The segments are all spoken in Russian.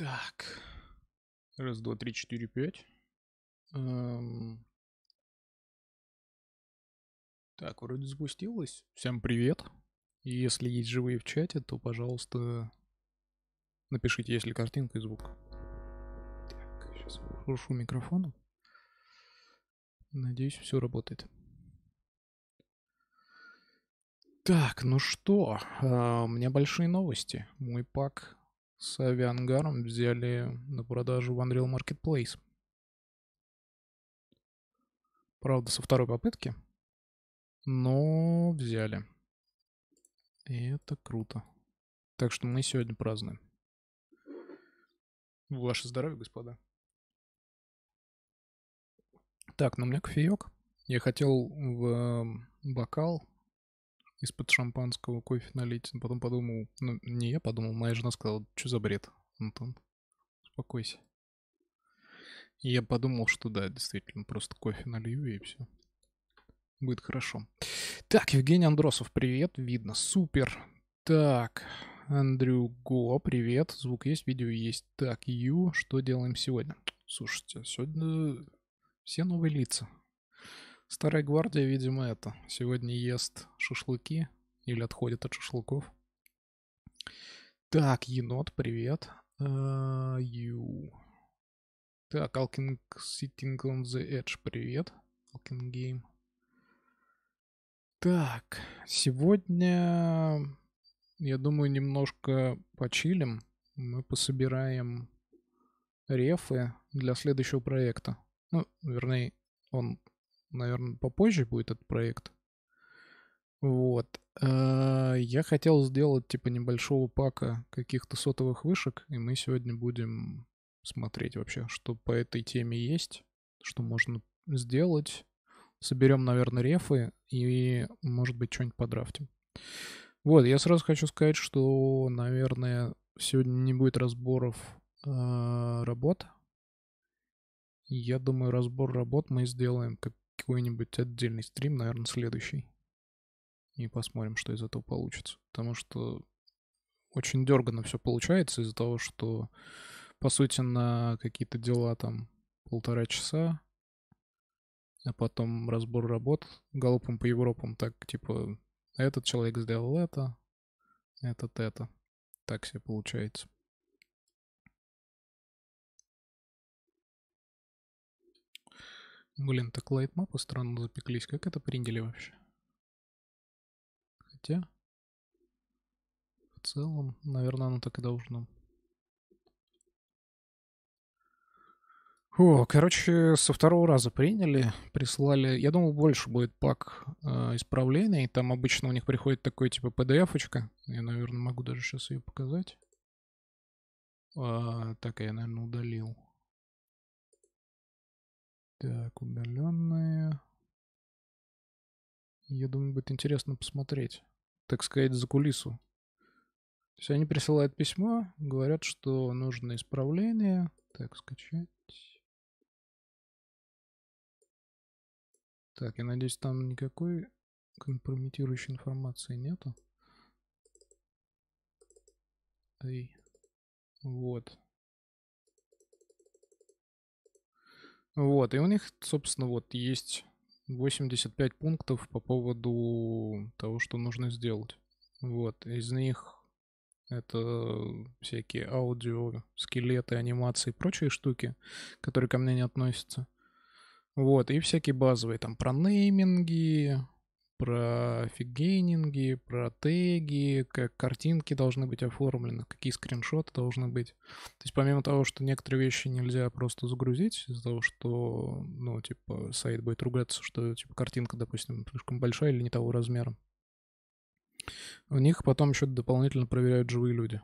Так. Раз, два, три, четыре, пять. Эм. Так, вроде запустилось. Всем привет. Если есть живые в чате, то, пожалуйста, напишите, если картинка и звук. Так, сейчас шуршу микрофоном. Надеюсь, все работает. Так, ну что, э, у меня большие новости. Мой пак с авиангаром взяли на продажу в Unreal Marketplace. Правда, со второй попытки, но взяли. И это круто. Так что мы сегодня празднуем. Ваше здоровье, господа. Так, ну у меня кофеек. Я хотел в эм, бокал из-под шампанского кофе налить. Потом подумал, ну не я подумал, моя жена сказала, что за бред, Антон, успокойся. И я подумал, что да, действительно, просто кофе налью и все. Будет хорошо. Так, Евгений Андросов, привет, видно, супер. Так, Андрю Го, привет, звук есть, видео есть. Так, Ю, что делаем сегодня? Слушайте, сегодня все новые лица. Старая гвардия, видимо, это. Сегодня ест шашлыки или отходит от шашлыков. Так, енот, привет. А, так, Alking Sitting on the Edge, привет. Alking Game. Так, сегодня, я думаю, немножко почилим. Мы пособираем рефы для следующего проекта. Ну, вернее, он наверное, попозже будет этот проект. Вот. Э, я хотел сделать типа небольшого пака каких-то сотовых вышек, и мы сегодня будем смотреть вообще, что по этой теме есть, что можно сделать. Соберем, наверное, рефы и, может быть, что-нибудь подрафтим. Вот, я сразу хочу сказать, что, наверное, сегодня не будет разборов э, работ. Я думаю, разбор работ мы сделаем как какой-нибудь отдельный стрим, наверное, следующий. И посмотрим, что из этого получится. Потому что очень дергано все получается из-за того, что, по сути, на какие-то дела там полтора часа, а потом разбор работ галопом по Европам, так, типа, этот человек сделал это, этот это. Так себе получается. Блин, так лайтмапы странно запеклись. Как это приняли вообще? Хотя... В целом, наверное, оно так и должно. О, короче, со второго раза приняли, прислали. Я думал, больше будет пак э, исправлений. Там обычно у них приходит такой типа PDF-очка. Я, наверное, могу даже сейчас ее показать. А, так, я, наверное, удалил. Так, удаленные. Я думаю, будет интересно посмотреть, так сказать, за кулису. То есть они присылают письмо, говорят, что нужно исправление. Так, скачать. Так, я надеюсь, там никакой компрометирующей информации нету. Эй. Вот. Вот, и у них, собственно, вот есть 85 пунктов по поводу того, что нужно сделать. Вот, из них это всякие аудио, скелеты, анимации и прочие штуки, которые ко мне не относятся. Вот, и всякие базовые, там, про нейминги, про фигейнинги, про теги, как картинки должны быть оформлены, какие скриншоты должны быть. То есть помимо того, что некоторые вещи нельзя просто загрузить из-за того, что, ну, типа, сайт будет ругаться, что, типа, картинка, допустим, слишком большая или не того размера. У них потом еще дополнительно проверяют живые люди.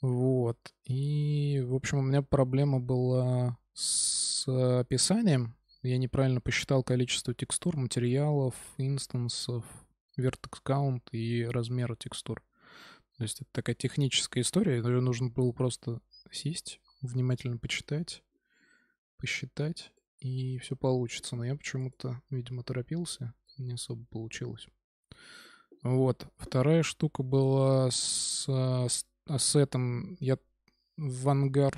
Вот. И, в общем, у меня проблема была с описанием, я неправильно посчитал количество текстур, материалов, инстансов, vertex count и размера текстур. То есть это такая техническая история, ее нужно было просто сесть, внимательно почитать, посчитать, и все получится. Но я почему-то, видимо, торопился, не особо получилось. Вот. Вторая штука была с ассетом. А я в ангар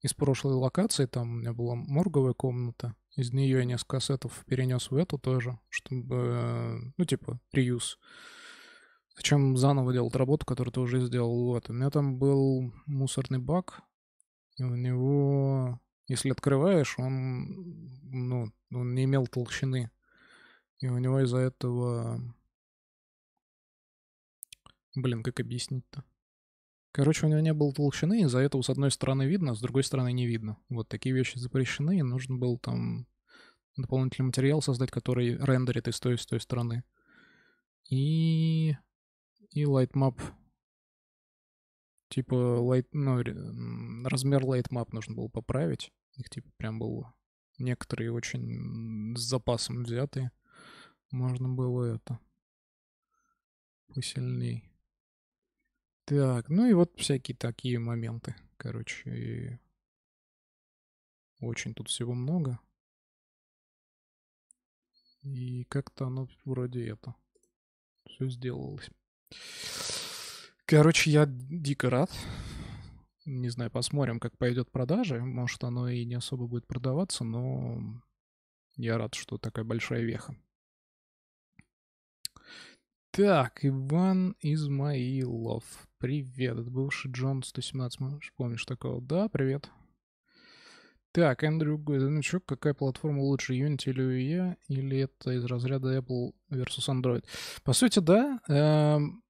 из прошлой локации, там у меня была морговая комната, из нее я несколько ассетов перенес в эту тоже, чтобы, э, ну, типа, реюз. Зачем заново делать работу, которую ты уже сделал? в Вот, у меня там был мусорный бак, и у него, если открываешь, он, ну, он не имел толщины. И у него из-за этого... Блин, как объяснить-то? Короче, у него не было толщины, из-за этого, с одной стороны, видно, а с другой стороны, не видно. Вот такие вещи запрещены, и нужен был там дополнительный материал создать, который рендерит из той, с той стороны. И... И лайтмап, Типа, light... ну, размер лайтмап нужно было поправить. Их, типа, прям было некоторые очень с запасом взятые. Можно было это посильней. Так, ну и вот всякие такие моменты, короче. И... Очень тут всего много. И как-то оно вроде это все сделалось. Короче, я дико рад. Не знаю, посмотрим, как пойдет продажи. Может, оно и не особо будет продаваться, но я рад, что такая большая веха. Так, Иван Измаилов. Привет, это бывший Джон 117, можешь помнишь такого? Да, привет. Так, Эндрю говорит, ну чё, какая платформа лучше, Unity или UE, или это из разряда Apple versus Android? По сути, да. Эм,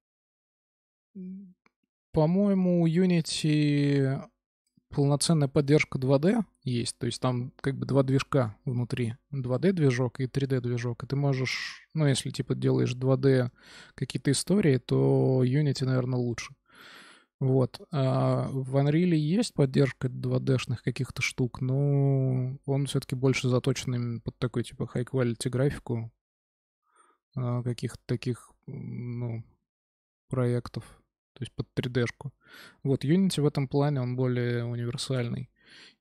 по-моему, Unity полноценная поддержка 2D есть, то есть там как бы два движка внутри, 2D-движок и 3D-движок, и ты можешь, ну, если, типа, делаешь 2D какие-то истории, то Unity, наверное, лучше. Вот. А в Unreal есть поддержка 2D-шных каких-то штук, но он все-таки больше заточен именно под такой, типа, high-quality графику а, каких-то таких, ну, проектов то есть под 3D-шку. Вот Unity в этом плане, он более универсальный.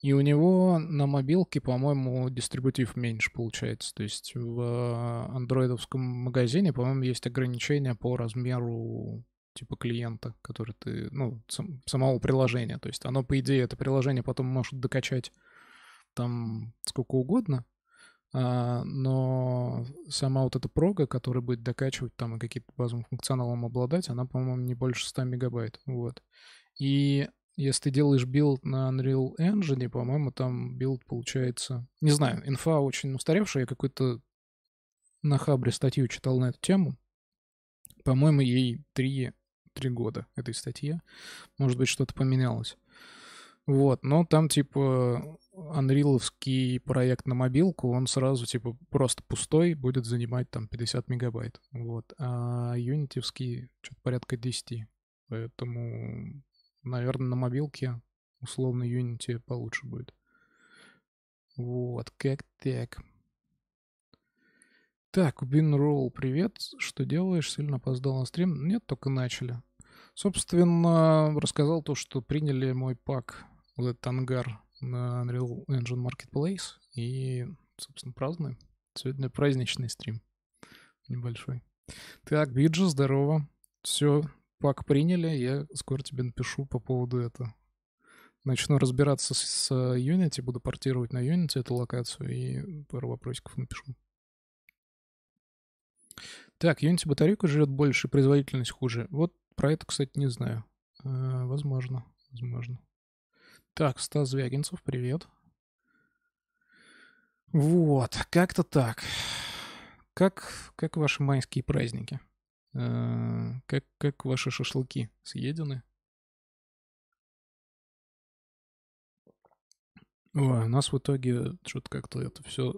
И у него на мобилке, по-моему, дистрибутив меньше получается. То есть в э, андроидовском магазине, по-моему, есть ограничения по размеру типа клиента, который ты, ну, сам, самого приложения. То есть оно, по идее, это приложение потом может докачать там сколько угодно, а, но сама вот эта прога, которая будет докачивать там и какие-то базовым функционалом обладать, она, по-моему, не больше 100 мегабайт, вот. И если ты делаешь билд на Unreal Engine, по-моему, там билд получается... Не знаю, инфа очень устаревшая, я какой-то на Хабре статью читал на эту тему. По-моему, ей три, три года этой статье. Может быть, что-то поменялось. Вот, но там типа анриловский проект на мобилку, он сразу типа просто пустой, будет занимать там 50 мегабайт. Вот. А юнитевский что-то порядка 10. Поэтому, наверное, на мобилке условно Unity получше будет. Вот, как так. Так, Binroll, привет. Что делаешь? Сильно опоздал на стрим? Нет, только начали. Собственно, рассказал то, что приняли мой пак вот этот ангар на Unreal Engine Marketplace и, собственно, празднуем. Сегодня праздничный стрим небольшой. Так, Биджи, здорово. Все, пак приняли. Я скоро тебе напишу по поводу этого. Начну разбираться с, с э, Unity, буду портировать на Unity эту локацию и пару вопросиков напишу. Так, Unity батарейка живет больше, производительность хуже. Вот про это, кстати, не знаю. А, возможно, возможно. Так, Стас Звягинцев, привет. Вот, как-то так. Как, как ваши майские праздники? Э, как, как ваши шашлыки съедены? Ой, у а нас в итоге что-то как-то это все...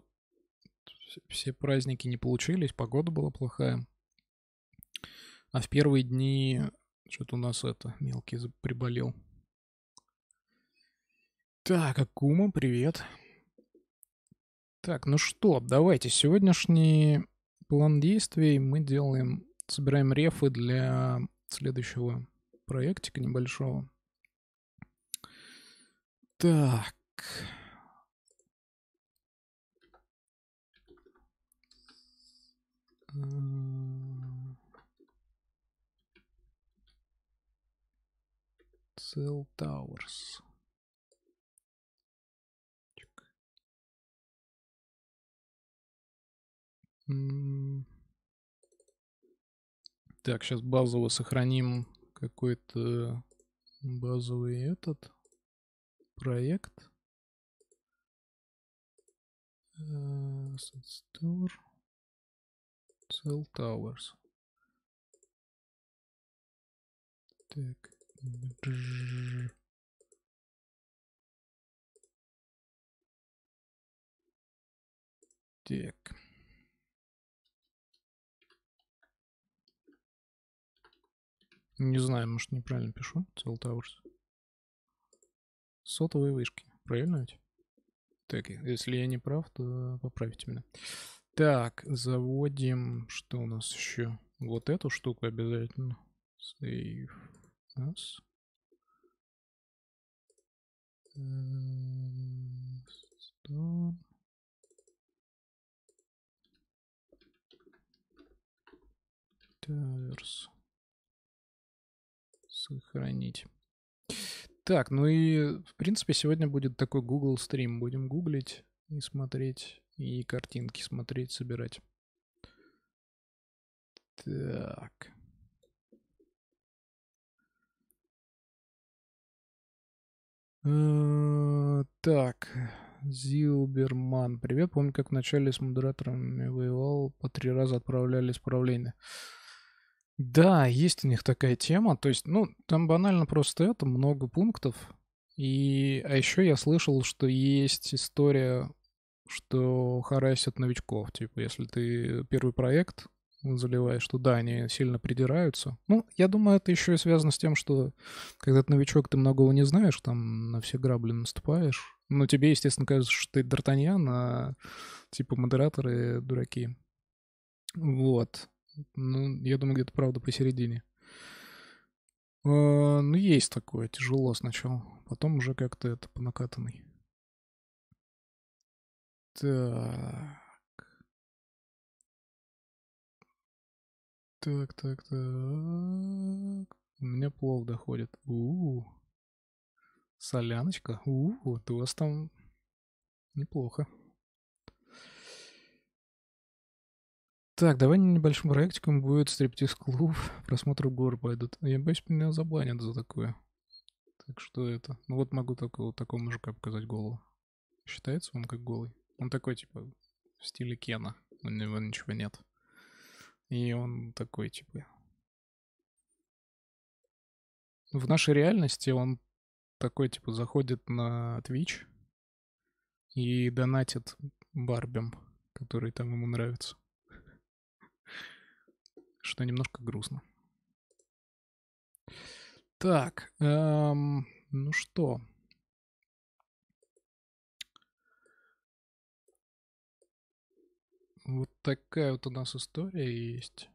Все праздники не получились, погода была плохая. А в первые дни что-то у нас это, мелкий приболел. Так, Акума, привет. Так, ну что, давайте. Сегодняшний план действий мы делаем, собираем рефы для следующего проектика небольшого. Так. Cell Towers. Так, сейчас базово сохраним какой-то базовый этот проект. Store э, Cell Towers. Так. Так. Не знаю, может неправильно пишу. Cell Towers. Сотовые вышки. Правильно ведь? Так, если я не прав, то поправите меня. Так, заводим, что у нас еще? Вот эту штуку обязательно. Save us. Towers. Сохранить. Так, ну и, в принципе, сегодня будет такой Google стрим. Будем гуглить и смотреть, и картинки смотреть, собирать. Так. Э, так, Зилберман. Привет, помню, как вначале с модераторами воевал, по три раза отправляли исправления. Да, есть у них такая тема. То есть, ну, там банально просто это, много пунктов. И, а еще я слышал, что есть история, что харасят новичков. Типа, если ты первый проект заливаешь, что да, они сильно придираются. Ну, я думаю, это еще и связано с тем, что когда ты новичок, ты многого не знаешь, там на все грабли наступаешь. Ну, тебе, естественно, кажется, что ты Д'Артаньян, а типа модераторы дураки. Вот. Ну, я думаю, где-то, правда, посередине. А, ну, есть такое, тяжело сначала. Потом уже как-то это по накатанной. Так. Так, так, так. У меня плов доходит. У, -у, -у. Соляночка. У, -у, -у. у вас там неплохо. Так, давай небольшим проектиком будет стриптиз-клуб, просмотры гор пойдут. Я боюсь, меня забанят за такое. Так что это? Ну вот могу такого, такого мужика показать голову. Считается он как голый? Он такой, типа, в стиле Кена. У него ничего нет. И он такой, типа... В нашей реальности он такой, типа, заходит на Twitch и донатит Барбим, который там ему нравится что немножко грустно. Так, эм, ну что? Вот такая вот у нас история есть.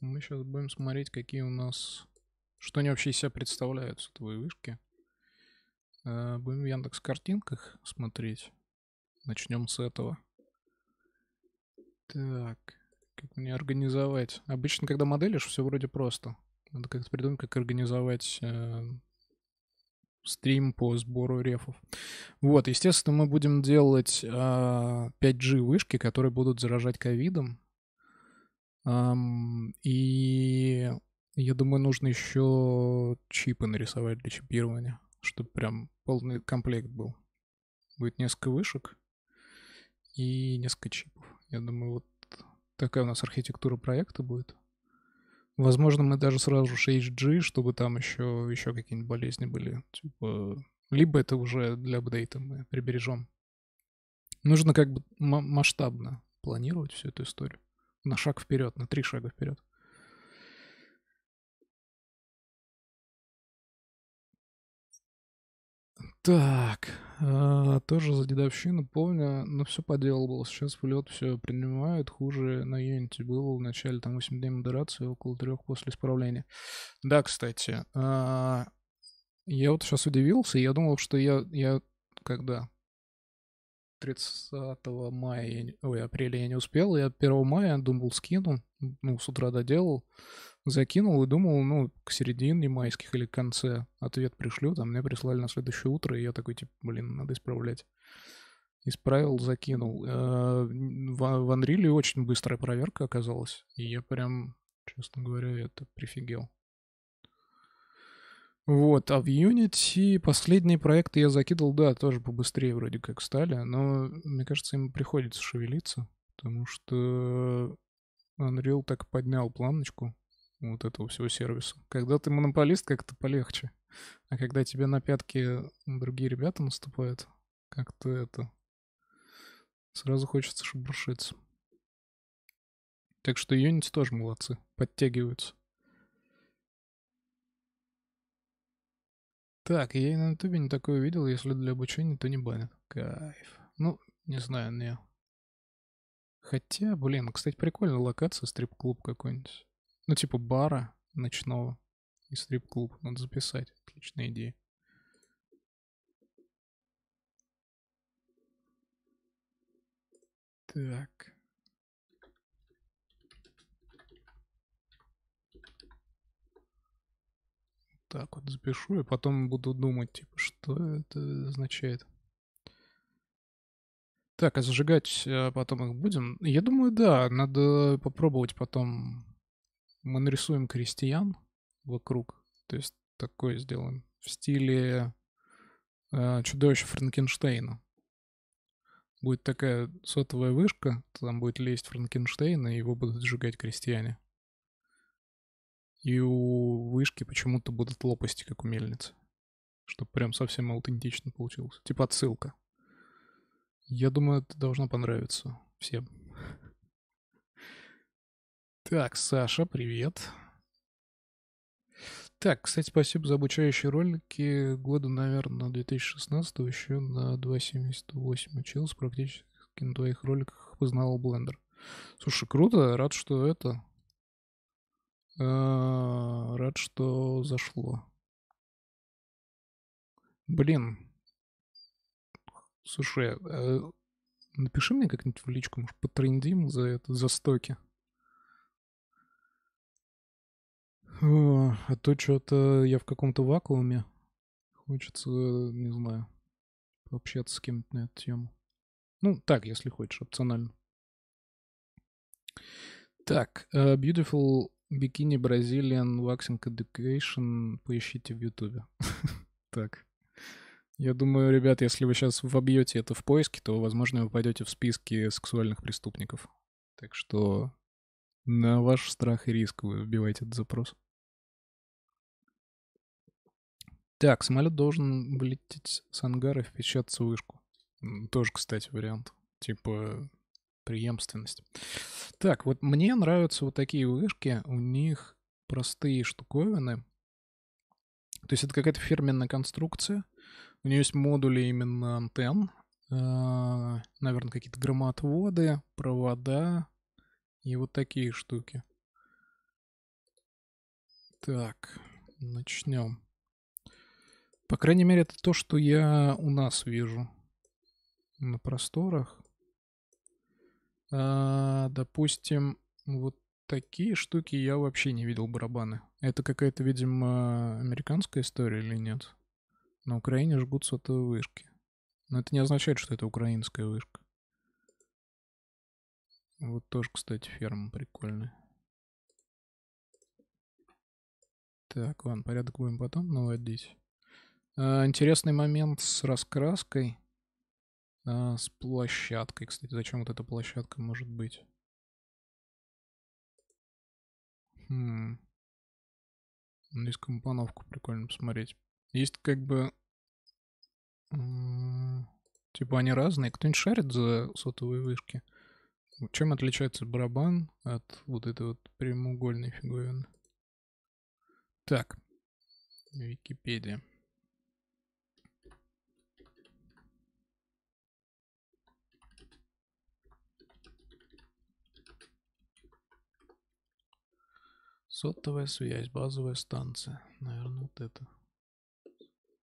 Мы сейчас будем смотреть, какие у нас... Что они вообще из себя представляют, сотовые вышки. Э, будем в Яндекс картинках смотреть. Начнем с этого. Так. Как мне организовать? Обычно, когда моделишь, все вроде просто. Надо как-то придумать, как организовать э, стрим по сбору рефов. Вот, естественно, мы будем делать э, 5G вышки, которые будут заражать ковидом. Эм, и я думаю, нужно еще чипы нарисовать для чипирования, чтобы прям полный комплект был. Будет несколько вышек и несколько чипов. Я думаю, вот такая у нас архитектура проекта будет. Возможно, мы даже сразу же HG, чтобы там еще, еще какие-нибудь болезни были. Типа, либо это уже для апдейта мы прибережем. Нужно как бы масштабно планировать всю эту историю. На шаг вперед, на три шага вперед. Так. А, тоже за дедовщину помню, но все по делу было. Сейчас в все принимают. Хуже на Unity было в начале, там 8 дней модерации, около трех после исправления. Да, кстати, а, я вот сейчас удивился, я думал, что я, я когда? 30 мая, ой, апреля я не успел, я 1 мая думал скину, ну, с утра доделал, закинул и думал, ну, к середине майских или к конце ответ пришлю, там мне прислали на следующее утро, и я такой, типа, блин, надо исправлять. Исправил, закинул. Э, в Анриле очень быстрая проверка оказалась, и я прям, честно говоря, это прифигел. Вот, а в Unity последние проекты я закидывал, да, тоже побыстрее вроде как стали, но мне кажется, им приходится шевелиться, потому что Unreal так поднял планочку, вот этого всего сервиса. Когда ты монополист, как-то полегче. А когда тебе на пятки другие ребята наступают, как-то это... Сразу хочется шебуршиться. Так что Unity тоже молодцы, подтягиваются. Так, я и на ютубе не такое видел, если для обучения, то не банят. Кайф. Ну, не знаю, не. Хотя, блин, кстати, прикольная локация, стрип-клуб какой-нибудь. Ну, типа бара ночного и стрип-клуб. Надо записать. Отличная идея. Так. Так вот запишу, и потом буду думать, типа, что это означает. Так, а зажигать э, потом их будем? Я думаю, да, надо попробовать потом мы нарисуем крестьян вокруг, то есть такое сделаем в стиле э, чудовище Франкенштейна. Будет такая сотовая вышка, там будет лезть Франкенштейн, и его будут сжигать крестьяне. И у вышки почему-то будут лопасти, как у мельницы. Чтобы прям совсем аутентично получилось. Типа отсылка. Я думаю, это должно понравиться всем. Так, Саша, привет. Так, кстати, спасибо за обучающие ролики. Года, наверное, 2016 еще на 2.78 учился практически на твоих роликах познавал блендер. Слушай, круто, рад, что это. А, рад, что зашло. Блин. Слушай, а, напиши мне как-нибудь в личку, может, потрендим за это, за стоки. а то что-то я в каком-то вакууме. Хочется, э, не знаю, пообщаться с кем-то на эту тему. Ну, так, если хочешь, опционально. Так, uh, Beautiful Bikini Brazilian Waxing Education поищите в Ютубе. так. Я думаю, ребят, если вы сейчас вобьете это в поиске, то, возможно, вы пойдете в списки сексуальных преступников. Так что на ваш страх и риск вы вбиваете этот запрос. Так, самолет должен вылететь с ангара и впечататься в вышку. Тоже, кстати, вариант. Типа преемственность. Так, вот мне нравятся вот такие вышки. У них простые штуковины. То есть это какая-то фирменная конструкция. У нее есть модули именно антенн. А, Наверное, какие-то громоотводы, провода и вот такие штуки. Так, начнем. По крайней мере, это то, что я у нас вижу на просторах. А, допустим, вот такие штуки я вообще не видел барабаны. Это какая-то, видимо, американская история или нет? На Украине жгут сотовые вышки. Но это не означает, что это украинская вышка. Вот тоже, кстати, ферма прикольная. Так, ладно, порядок будем потом наводить. А, интересный момент с раскраской. А, с площадкой, кстати. Зачем вот эта площадка может быть? Хм. Здесь компоновку прикольно посмотреть. Есть как бы... Типа они разные. Кто-нибудь шарит за сотовые вышки? Чем отличается барабан от вот этой вот прямоугольной фиговины? Так. Википедия. Сотовая связь, базовая станция. Наверное, вот это.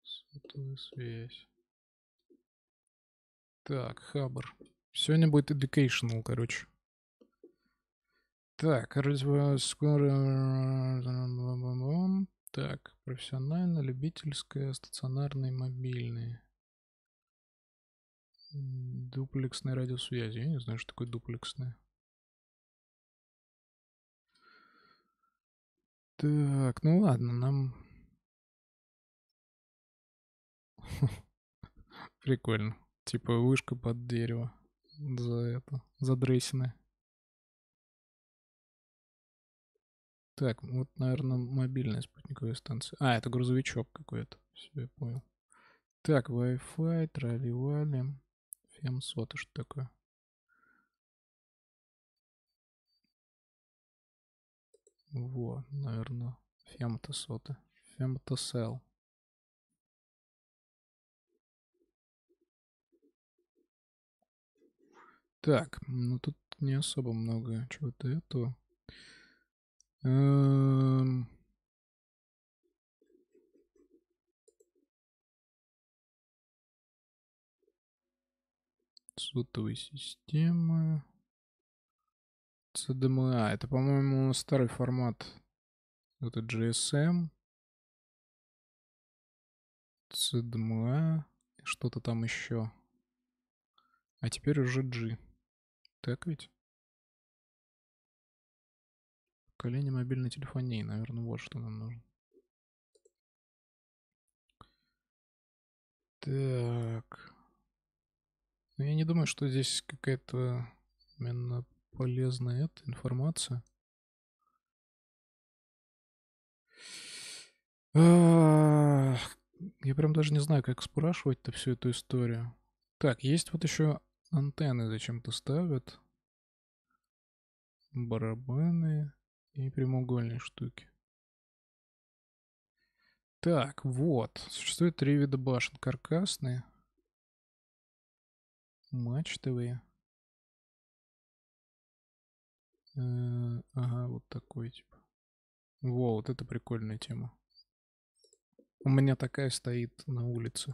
Сотовая связь. Так, Хабр. Сегодня будет educational, короче. Так, скоро... Так, профессионально, любительская, стационарные, мобильные. дуплексные радиосвязи. Я не знаю, что такое дуплексная. Так, ну ладно, нам... Прикольно. Типа вышка под дерево. За это. За дрессины. Так, вот, наверное, мобильная спутниковая станция. А, это грузовичок какой-то. Все, я понял. Так, Wi-Fi, трали-вали. Фемсот, а что такое? Во, наверное, фемтосоты, фемтосел. Так, ну тут не особо много чего-то этого. Эм... Сотовые системы. CDMA. Это, по-моему, старый формат. Это GSM. CDMA. Что-то там еще. А теперь уже G. Так ведь? Поколение мобильной телефонии. Наверное, вот что нам нужно. Так. Ну, я не думаю, что здесь какая-то именно Полезна эта информация. Я прям даже не знаю, как спрашивать-то всю эту историю. Так, есть вот еще антенны зачем-то ставят. Барабаны и прямоугольные штуки. Так, вот. Существует три вида башен. Каркасные, мачтовые — Э, ага, вот такой типа. Во, вот это прикольная тема. У меня такая стоит на улице,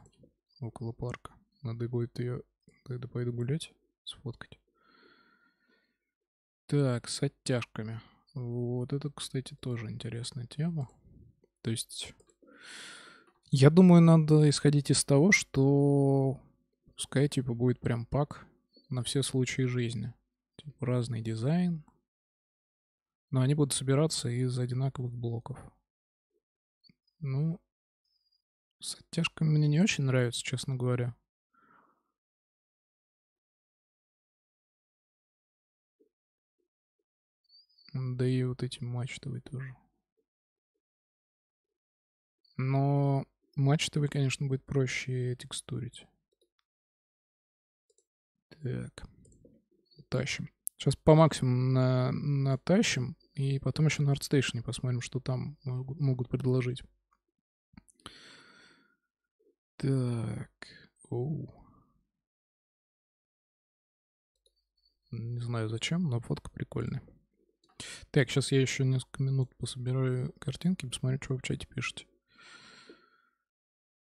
около парка. Надо будет ее, когда пойду гулять, сфоткать. Так, с оттяжками. Вот это, кстати, тоже интересная тема. То есть, я думаю, надо исходить из того, что пускай, типа, будет прям пак на все случаи жизни. Типа, разный дизайн, но они будут собираться из одинаковых блоков. Ну, с оттяжками мне не очень нравится, честно говоря. Да и вот эти мачтовые тоже. Но мачтовый, конечно, будет проще текстурить. Так. Тащим. Сейчас по максимуму на, натащим, и потом еще на ArtStation посмотрим, что там могут предложить. Так. Оу. Не знаю зачем, но фотка прикольная. Так, сейчас я еще несколько минут пособираю картинки, посмотрю, что вы в чате пишете.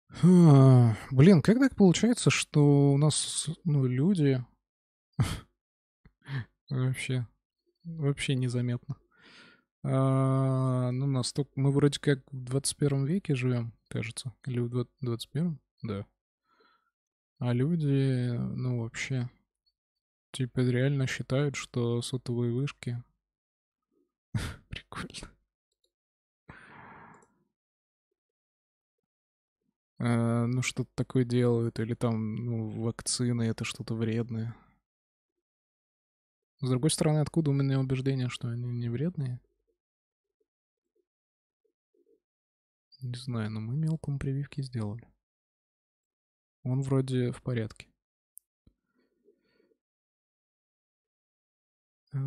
Фу, блин, как так получается, что у нас ну, люди Вообще, вообще незаметно. А, ну, настолько... Мы вроде как в 21 веке живем, кажется. Или в 20... 21? Да. А люди, ну, вообще... Типа реально считают, что сотовые вышки... Прикольно. А, ну, что-то такое делают, или там, ну, вакцины, это что-то вредное. С другой стороны, откуда у меня убеждение, что они не вредные? Не знаю, но мы мелкому прививки сделали. Он вроде в порядке. Э,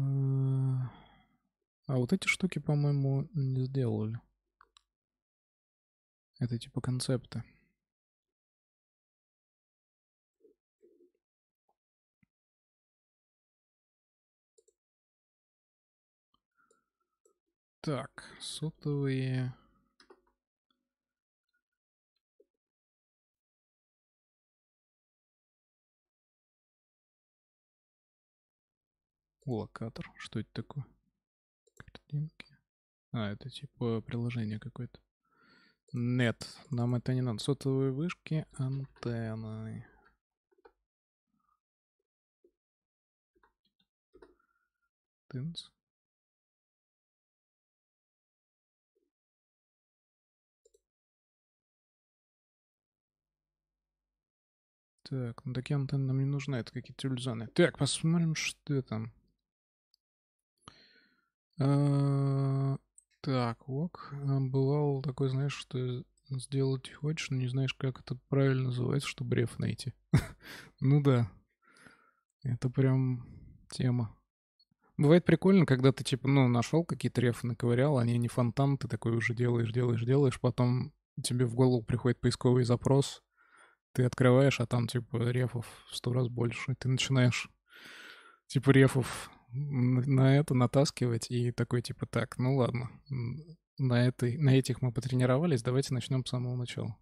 а вот эти штуки, по-моему, не сделали. Это типа концепты. Так, сотовые... Локатор. Что это такое? Картинки. А, это типа приложение какое-то. Нет, нам это не надо. Сотовые вышки, антенны. Тынц. Так, ну такие антенны нам не нужны, это какие-то иллюзоны. Так, посмотрим, что там. А, так, ок. А, Бывал такой, знаешь, что сделать хочешь, но не знаешь, как это правильно называется, что бреф найти. ну да. Это прям тема. Бывает прикольно, когда ты, типа, ну, нашел какие-то рефы, наковырял, они не фонтан, ты такой уже делаешь, делаешь, делаешь, потом тебе в голову приходит поисковый запрос, ты открываешь, а там, типа, рефов в сто раз больше. Ты начинаешь, типа, рефов на это натаскивать и такой, типа, так, ну ладно, на, этой, на этих мы потренировались, давайте начнем с самого начала.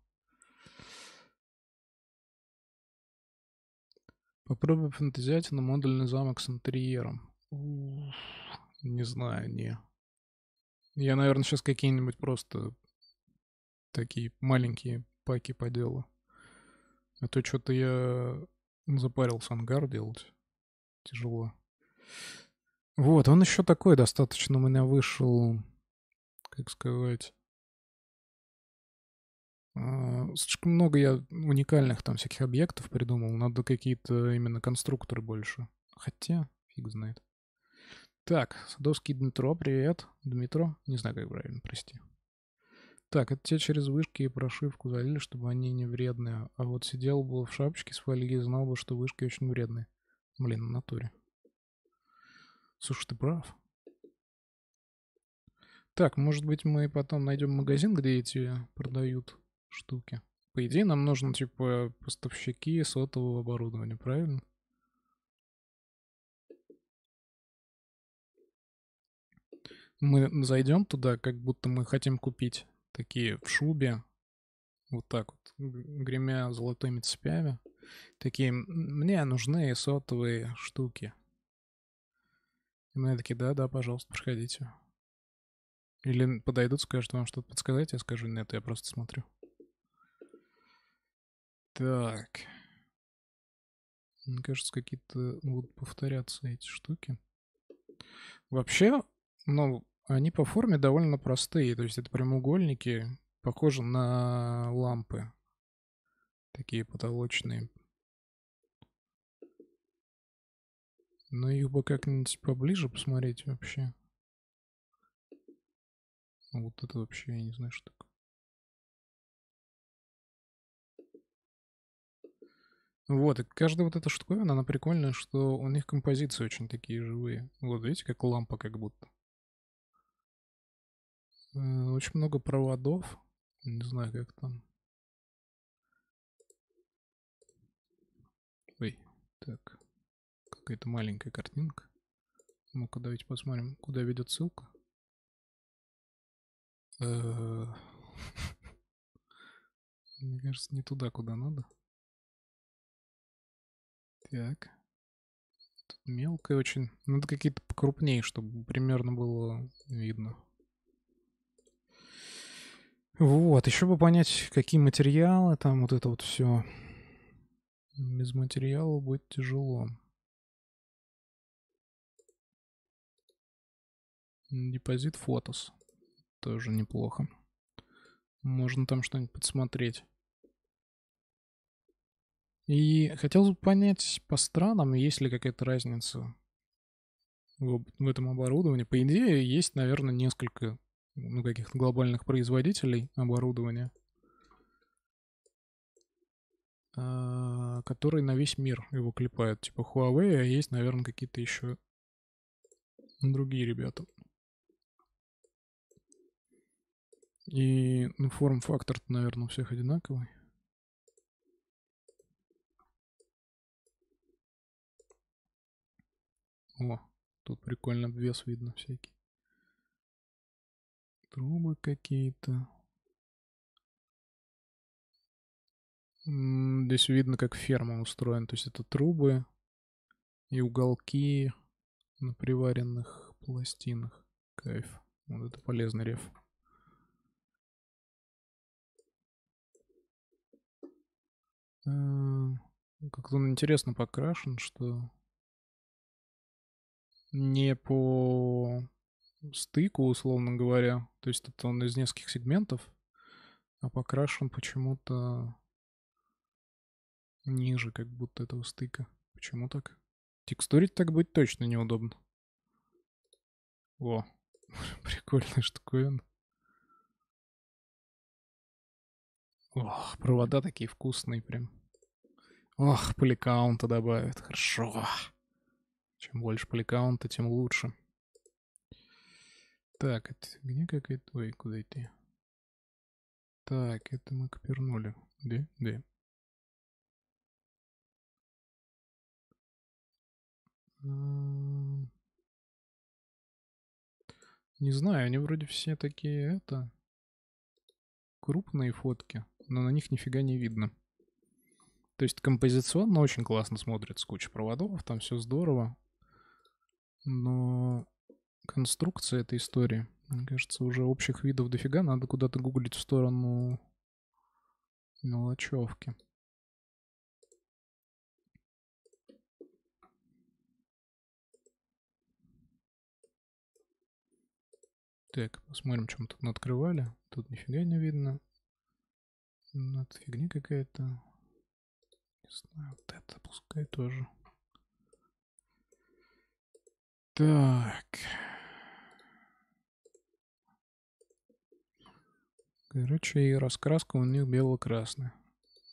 Попробуй фантазиать на модульный замок с интерьером. не знаю, не. Я, наверное, сейчас какие-нибудь просто такие маленькие паки поделаю. А то что-то я запарился ангар делать. Тяжело. Вот, он еще такой достаточно у меня вышел, как сказать... А, слишком много я уникальных там всяких объектов придумал. Надо какие-то именно конструкторы больше. Хотя, фиг знает. Так, Садовский Дмитро, привет. Дмитро, не знаю, как правильно, прости. Так, это те через вышки и прошивку залили, чтобы они не вредные. А вот сидел бы в шапочке с фольги и знал бы, что вышки очень вредные. Блин, на натуре. Слушай, ты прав. Так, может быть, мы потом найдем магазин, где эти продают штуки. По идее, нам нужно, типа, поставщики сотового оборудования, правильно? Мы зайдем туда, как будто мы хотим купить такие в шубе, вот так вот, гремя золотыми цепями. Такие, мне нужны сотовые штуки. И мне такие, да-да, пожалуйста, проходите. Или подойдут, скажут вам что-то подсказать, я скажу, нет, я просто смотрю. Так. Мне кажется, какие-то будут ну, повторяться эти штуки. Вообще, ну, они по форме довольно простые, то есть это прямоугольники, похожи на лампы, такие потолочные. Но их бы как-нибудь поближе посмотреть вообще. Ну, вот это вообще я не знаю, что такое. Вот, и каждая вот эта штуковина, она прикольная, что у них композиции очень такие живые. Вот, видите, как лампа как будто. Э, очень много проводов. Не знаю, как там. Ой, так. Какая-то маленькая картинка. Ну-ка, давайте посмотрим, куда ведет ссылка. Э, мне кажется, не туда, куда надо. Так. Тут мелкая очень. Надо какие-то покрупнее, чтобы примерно было видно. Вот, еще бы понять, какие материалы там, вот это вот все. Без материала будет тяжело. Депозит фотос. Тоже неплохо. Можно там что-нибудь подсмотреть. И хотел бы понять по странам, есть ли какая-то разница в, в этом оборудовании. По идее, есть, наверное, несколько ну, каких-то глобальных производителей оборудования, а, который на весь мир его клепает. Типа Huawei, а есть, наверное, какие-то еще другие ребята. И ну, форм-фактор, наверное, у всех одинаковый. О, тут прикольно вес видно всякий. Трубы какие-то. Здесь видно, как ферма устроена. То есть это трубы и уголки на приваренных пластинах. Кайф. Вот это полезный реф. Э, как-то он интересно покрашен, что не по стыку, условно говоря. То есть это он из нескольких сегментов, а покрашен почему-то ниже как будто этого стыка. Почему так? Текстурить так быть точно неудобно. О, прикольная штуковина. Ох, провода такие вкусные прям. Ох, поликаунта добавят. Хорошо. Чем больше поликаунта, тем лучше. Так, это где какая-то... Ой, куда идти? Так, это мы копернули. Да? Да. Не знаю, они вроде все такие, это... Крупные фотки, но на них нифига не видно. То есть композиционно очень классно смотрится куча проводов, там все здорово. Но конструкция этой истории. Мне кажется, уже общих видов дофига. Надо куда-то гуглить в сторону мелочевки. Так, посмотрим, чем тут открывали. Тут нифига не видно. Над это фигня какая-то. Не знаю, вот это пускай тоже. Так. Короче, и раскраска у них бело-красная.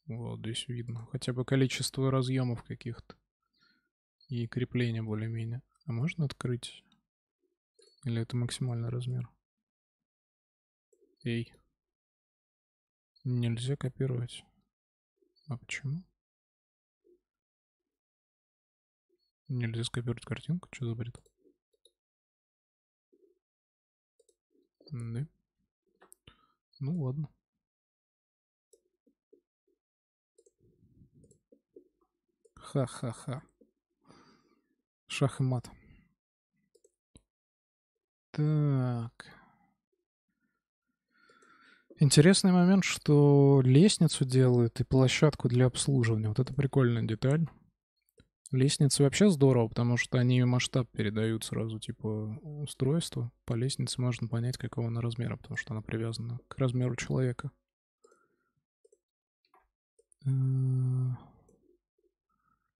Вот здесь видно хотя бы количество разъемов каких-то. И крепления более-менее. А можно открыть? Или это максимальный размер? Эй. Нельзя копировать. А почему? Нельзя скопировать картинку? Что за бред? Да. Ну ладно. Ха-ха-ха. Шах и мат. Так. Интересный момент, что лестницу делают и площадку для обслуживания. Вот это прикольная деталь. Лестницы вообще здорово, потому что они масштаб передают сразу, типа, устройство. По лестнице можно понять, какого она размера, потому что она привязана к размеру человека. Э,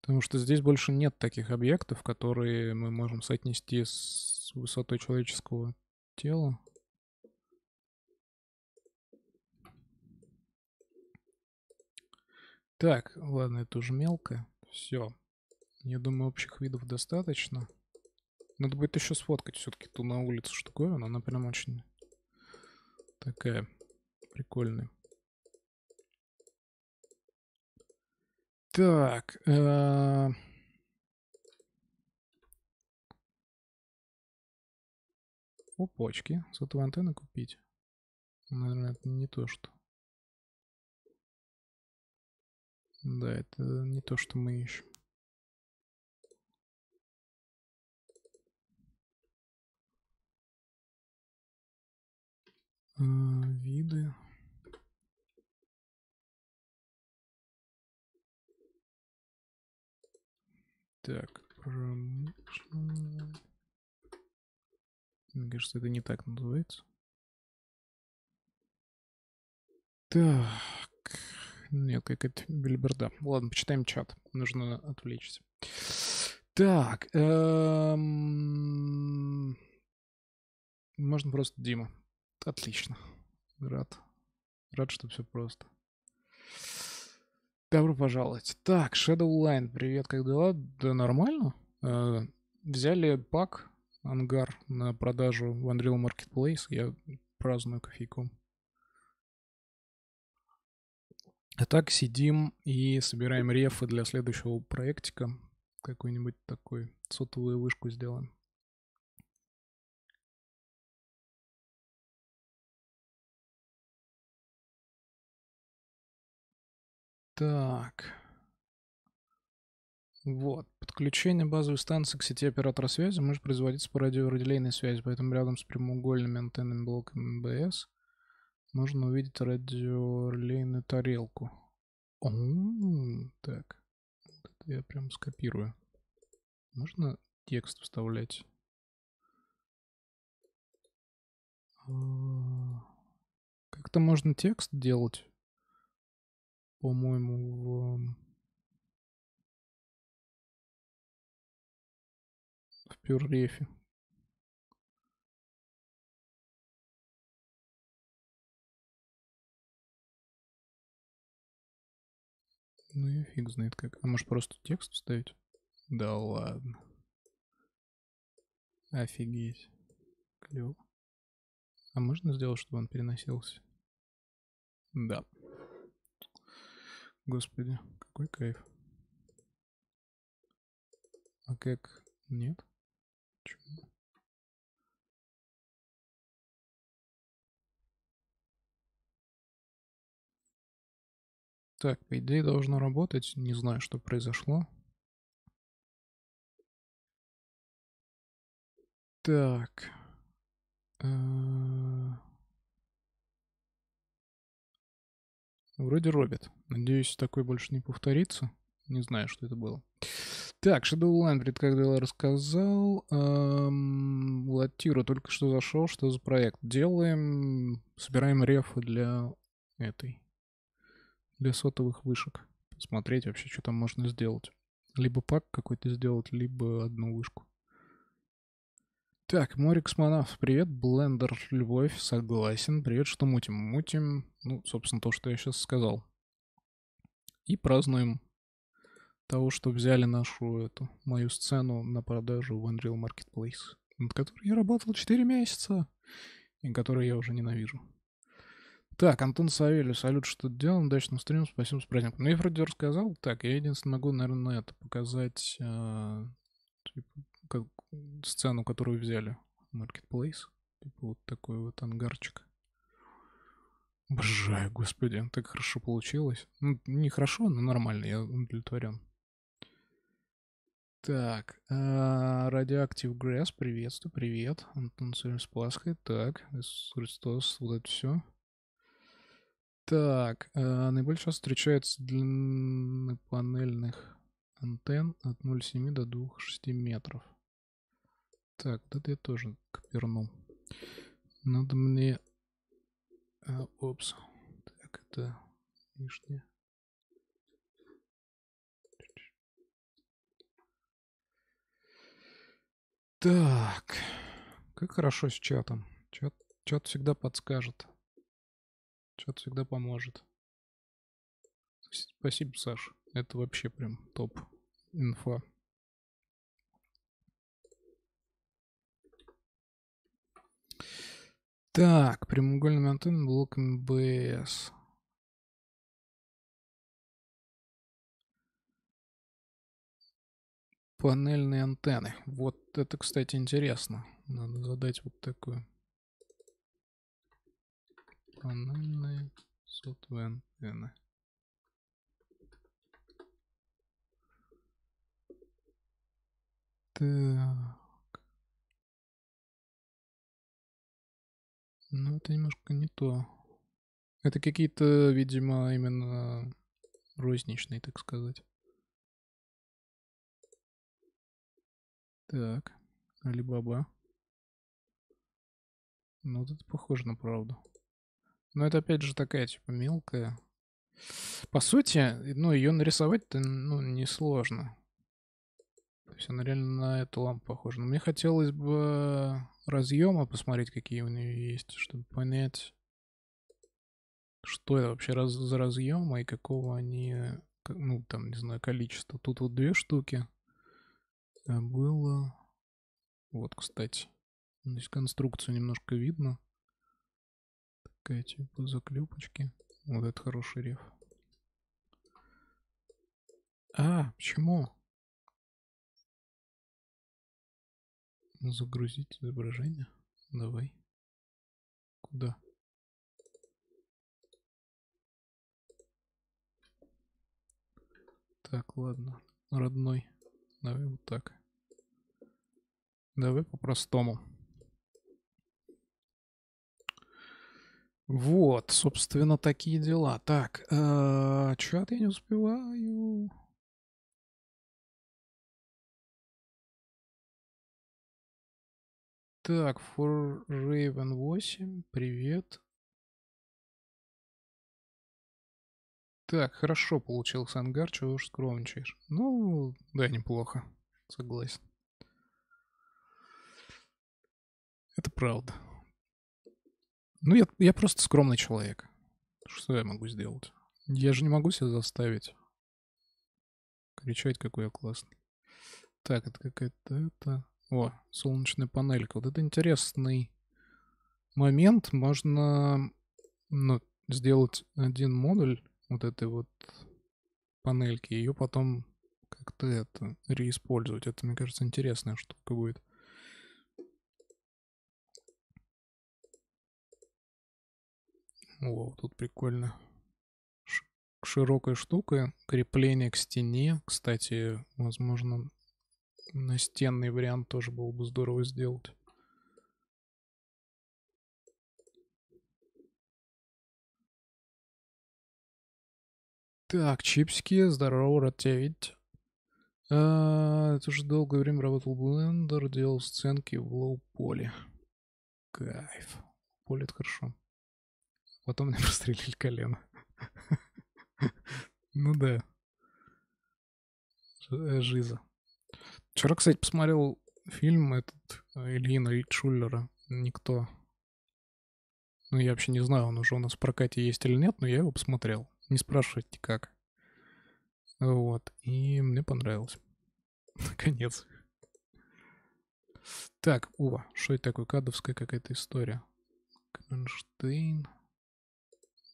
потому что здесь больше нет таких объектов, которые мы можем соотнести с высотой человеческого тела. Так, ладно, это уже мелко. Все. Я думаю, общих видов достаточно. Надо будет еще сфоткать все-таки ту на улице штуковину. Она прям очень такая прикольная. Так. Э -э Опачки. Сотовые антенны купить. Ну, Наверное, это не то, что... Да, это не то, что мы ищем. виды. Так, промышленная. Мне кажется, это не так называется. Так. Нет, какая-то бильборда. Ладно, почитаем чат. Нужно отвлечься. Так. Эм... Можно просто Дима. Отлично. Рад. Рад, что все просто. Добро пожаловать. Так, Shadowline, привет, как дела? Да нормально. Э, взяли пак, ангар на продажу в Unreal Marketplace. Я праздную кофейком. А так сидим и собираем рефы для следующего проектика. Какую-нибудь такой сотовую вышку сделаем. Так. Вот. Подключение базовой станции к сети оператора связи может производиться по радиорелейной связи, поэтому рядом с прямоугольными антеннами блока МБС можно увидеть радиорелейную тарелку. так. это я прям скопирую. Можно текст вставлять? А, как-то можно текст делать по-моему, в, в Пюррефе. Ну и фиг знает как. А может просто текст вставить? Да ладно. Офигеть. Клево. А можно сделать, чтобы он переносился? Да. Господи, какой кайф. А как? Нет? Почему? Так, по идее должно работать. Не знаю, что произошло. Так. Э, вроде робит. Надеюсь, такой больше не повторится. Не знаю, что это было. Так, Shadowland предкогдел рассказал. Эм, Латира только что зашел. Что за проект? Делаем, собираем рефы для этой, для сотовых вышек. Посмотреть вообще, что там можно сделать. Либо пак какой-то сделать, либо одну вышку. Так, море космонавт, привет, блендер, любовь, согласен, привет, что мутим? Мутим, ну, собственно, то, что я сейчас сказал и празднуем того, что взяли нашу эту мою сцену на продажу в Unreal Marketplace, над которой я работал 4 месяца и которую я уже ненавижу. Так, Антон Савельев, салют, что тут делаем? Удачного стрима, спасибо с праздником. Ну, я вроде рассказал. Так, я единственное могу, наверное, это показать э, типа, как, сцену, которую взяли в Marketplace. Типа вот такой вот ангарчик. Обожаю, господи, так хорошо получилось. Ну, не хорошо, но нормально, я удовлетворен. Так, радиоактив uh, Гресс, приветствую, привет. Антон Сырин с Пасхой, так, Иисус Христос, вот это все. Так, uh, а, наиболее встречается длины панельных антенн от 0,7 до 2,6 метров. Так, вот это я тоже копернул. Надо мне а, опс. Так, это лишнее. Так. Как хорошо с чатом. Чат, чат всегда подскажет. Чат всегда поможет. Спасибо, Саш. Это вообще прям топ инфа. Yeah. Так, прямоугольными антеннами, блоками БС. Панельные антенны. Вот это, кстати, интересно. Надо задать вот такую. Панельные сотовые антенны. Так. Ну, это немножко не то. Это какие-то, видимо, именно розничные, так сказать. Так, Алибаба. Ну, вот это похоже на правду. Но это, опять же, такая, типа, мелкая. По сути, ну, ее нарисовать-то, ну, несложно. То есть она реально на эту лампу похожа. Но мне хотелось бы разъема, посмотреть, какие у нее есть, чтобы понять, что это вообще раз, за разъемы и какого они, ну, там, не знаю, количество. Тут вот две штуки. А было... Вот, кстати. Здесь конструкцию немножко видно. Такая типа заклепочки. Вот это хороший реф. А, почему? Ну, загрузить изображение. Давай. Куда? Так, ладно. Родной. Давай вот так. Давай по-простому. Вот, собственно, такие дела. Так, э чат я не успеваю. Так, for Raven 8, привет. Так, хорошо получился ангар, чего уж скромничаешь. Ну, да, неплохо, согласен. Это правда. Ну, я, я просто скромный человек. Что я могу сделать? Я же не могу себя заставить кричать, какой я классный. Так, это какая-то это... О, солнечная панелька. Вот это интересный момент. Можно ну, сделать один модуль вот этой вот панельки, ее потом как-то это реиспользовать. Это, мне кажется, интересная штука будет. О, тут прикольно. Ш широкая штука. Крепление к стене. Кстати, возможно, настенный вариант тоже было бы здорово сделать. Так, чипсики, здорово, рад тебя видеть. А, это уже долгое время работал блендер, делал сценки в лоу-поле. Кайф. Поле это хорошо. Потом мне прострелили колено. Ну да. Э, жиза. Вчера, кстати, посмотрел фильм этот э, Ильина Шуллера «Никто». Ну, я вообще не знаю, он уже у нас в прокате есть или нет, но я его посмотрел. Не спрашивайте, как. Вот. И мне понравилось. Наконец. Так, о, что это такое? Кадовская какая-то история. Кронштейн.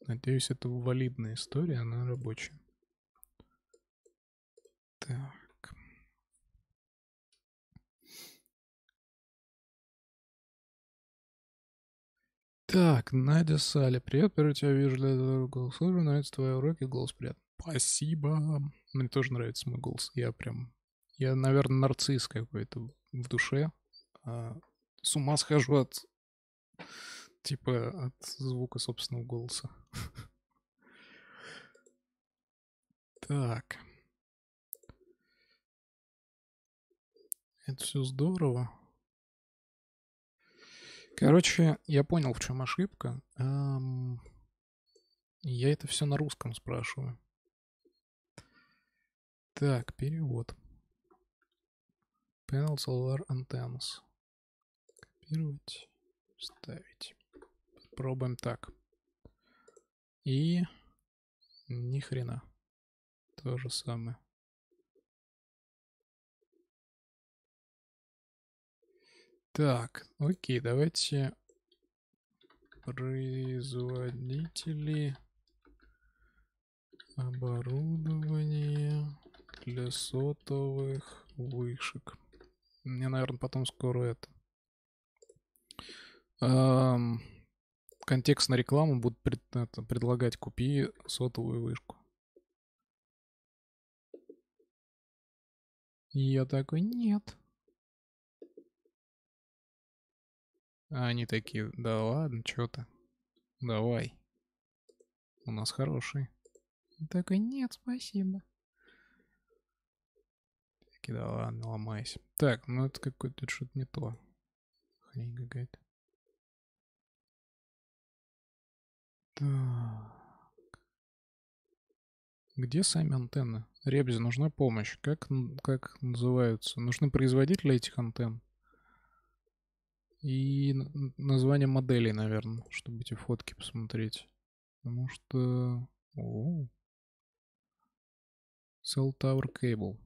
Надеюсь, это валидная история, она рабочая. Так. Так, Надя Саля, привет, первый тебя вижу, для голос слушаю, нравится твои уроки, голос приятный. Спасибо. Мне тоже нравится мой голос, я прям, я, наверное, нарцисс какой-то в душе. А, с ума схожу от, типа, от звука собственного голоса. Так. Это все здорово. Короче, я понял, в чем ошибка. Эм, я это все на русском спрашиваю. Так, перевод. Panel Solar Antennas. Копировать, ставить. Пробуем так. И ни хрена. То же самое. Так, окей, давайте производители оборудования для сотовых вышек. Мне, наверное, потом скоро это. Эм, контекст на рекламу будут пред, это, предлагать купи сотовую вышку. И я такой, нет. А они такие, да ладно, что то давай. У нас хороший. Он такой, нет, спасибо. Такие, да ладно, ломайся. Так, ну это какой то что-то не то. Хрень какая-то. Так. Где сами антенны? Ребзи, нужна помощь. Как, как называются? Нужны производители этих антенн? И название моделей, наверное, чтобы эти фотки посмотреть. Потому что... О. Cell Tower Cable.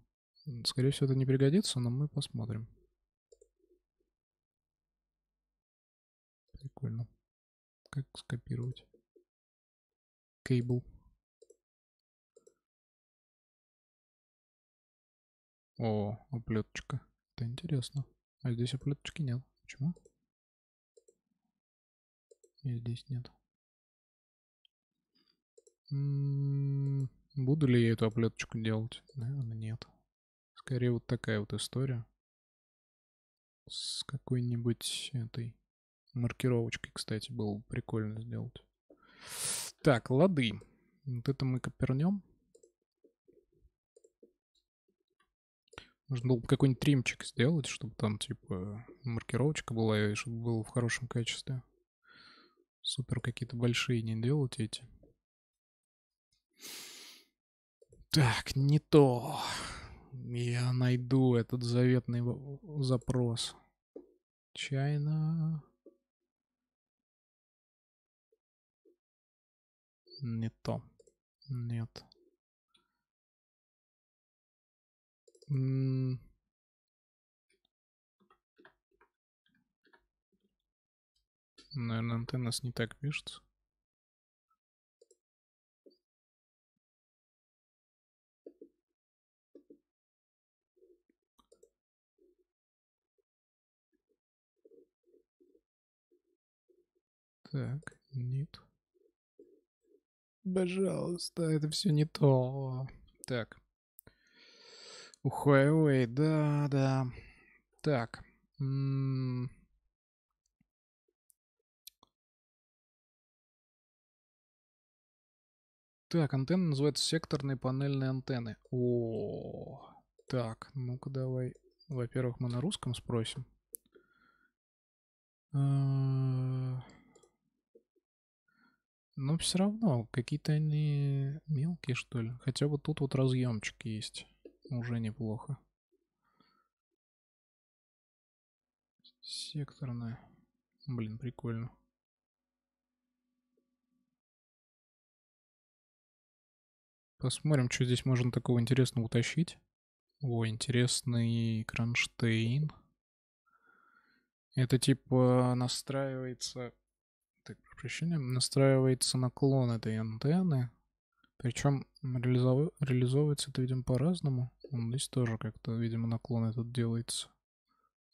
Скорее всего, это не пригодится, но мы посмотрим. Прикольно. Как скопировать? Кейбл. О, оплеточка. Это интересно. А здесь оплеточки нет. Почему? И здесь нет. М-м, буду ли я эту оплеточку делать? Наверное, нет. Скорее вот такая вот история. С какой-нибудь этой маркировочкой, кстати, было бы прикольно сделать. Так, лады. Вот это мы копернем. Можно было бы какой-нибудь тримчик сделать, чтобы там, типа, маркировочка была, и чтобы было в хорошем качестве. Супер какие-то большие не делать эти. Так, не то. Я найду этот заветный запрос. Чайна. Не то. Нет. Наверное, Наверное, антеннас не так пишется. Так, нет. Пожалуйста, это все не то. Так. У Huawei, да, да. Так. так, антенна называется секторные панельные антенны. О, -о. так, ну-ка давай. Во-первых, мы на русском спросим. А, Но ну, все равно, какие-то они мелкие, что ли. Хотя вот тут вот разъемчик есть уже неплохо. Секторная. Блин, прикольно. Посмотрим, что здесь можно такого интересного утащить. О, интересный кронштейн. Это типа настраивается... Так, прощения. Настраивается наклон этой антенны. Причем реализовывается это, видимо, по-разному. Он здесь тоже как-то, видимо, наклон этот делается.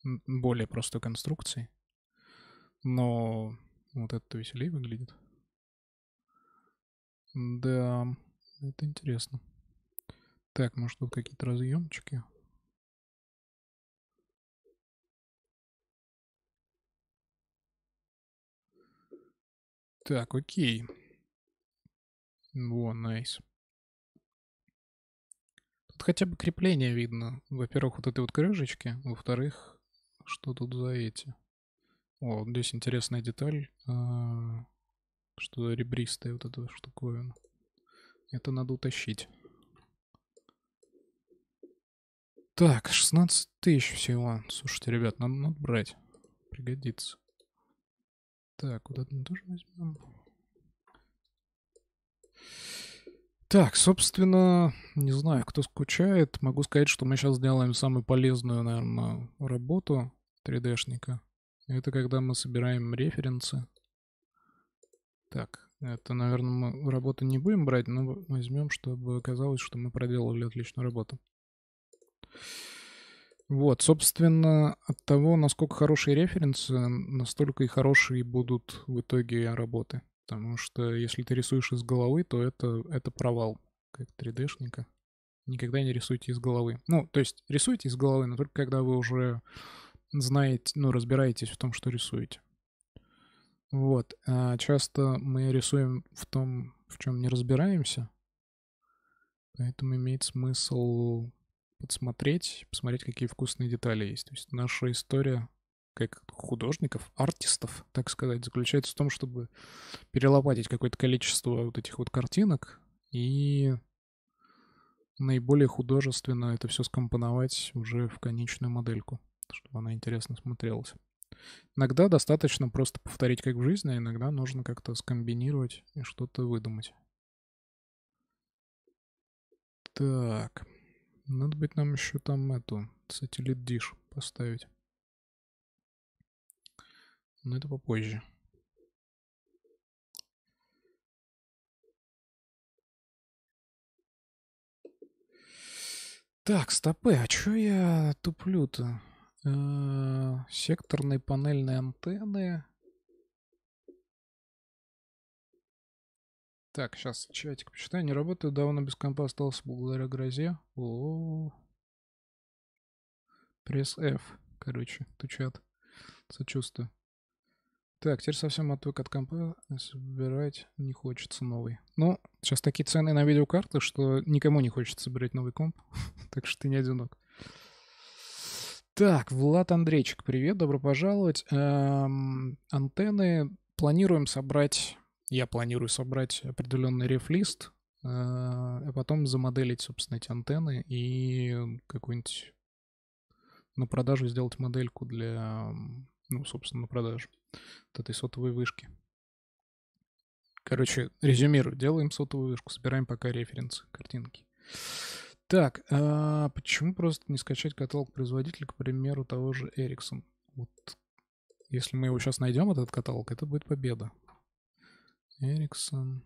Более простой конструкции. Но вот это веселее выглядит. Да, это интересно. Так, может тут какие-то разъемчики? Так, окей. Во, найс. Nice хотя бы крепление видно. Во-первых, вот этой вот крышечки. Во-вторых, что тут за эти? О, здесь интересная деталь. А, что за ребристая вот эта штуковина. Это надо утащить. Так, 16 тысяч всего. Слушайте, ребят, надо, надо брать. Пригодится. Так, вот это мы тоже возьмем. Так, собственно, не знаю, кто скучает. Могу сказать, что мы сейчас делаем самую полезную, наверное, работу 3D-шника. Это когда мы собираем референсы. Так, это, наверное, мы работу не будем брать, но возьмем, чтобы оказалось, что мы проделали отличную работу. Вот, собственно, от того, насколько хорошие референсы, настолько и хорошие будут в итоге работы потому что если ты рисуешь из головы, то это, это провал, как 3D-шника. Никогда не рисуйте из головы. Ну, то есть рисуйте из головы, но только когда вы уже знаете, ну, разбираетесь в том, что рисуете. Вот. А часто мы рисуем в том, в чем не разбираемся. Поэтому имеет смысл подсмотреть, посмотреть, какие вкусные детали есть. То есть наша история как художников, артистов, так сказать, заключается в том, чтобы перелопатить какое-то количество вот этих вот картинок и наиболее художественно это все скомпоновать уже в конечную модельку, чтобы она интересно смотрелась. Иногда достаточно просто повторить как в жизни, а иногда нужно как-то скомбинировать и что-то выдумать. Так, надо быть нам еще там эту сателлит диш поставить но это попозже. Так, стопы, а чё я туплю-то? Э -э секторные панельные антенны. Так, сейчас чатик почитаю. Не работаю, давно без компа остался благодаря грозе. О, -о, -о. Пресс F, короче, тучат. Сочувствую. Так, теперь совсем отвык от компа, собирать не хочется новый. Ну, сейчас такие цены на видеокарты, что никому не хочется собирать новый комп, так что ты не одинок. Так, Влад Андрейчик, привет, добро пожаловать. Эм, антенны планируем собрать, я планирую собрать определенный рефлист, э, а потом замоделить, собственно, эти антенны и какую-нибудь на продажу сделать модельку для ну, собственно, на продажу вот этой сотовой вышки. Короче, резюмирую. Делаем сотовую вышку, собираем пока референсы, картинки. Так, а почему просто не скачать каталог производителя, к примеру, того же Ericsson? Вот если мы его сейчас найдем, этот каталог, это будет победа. Ericsson.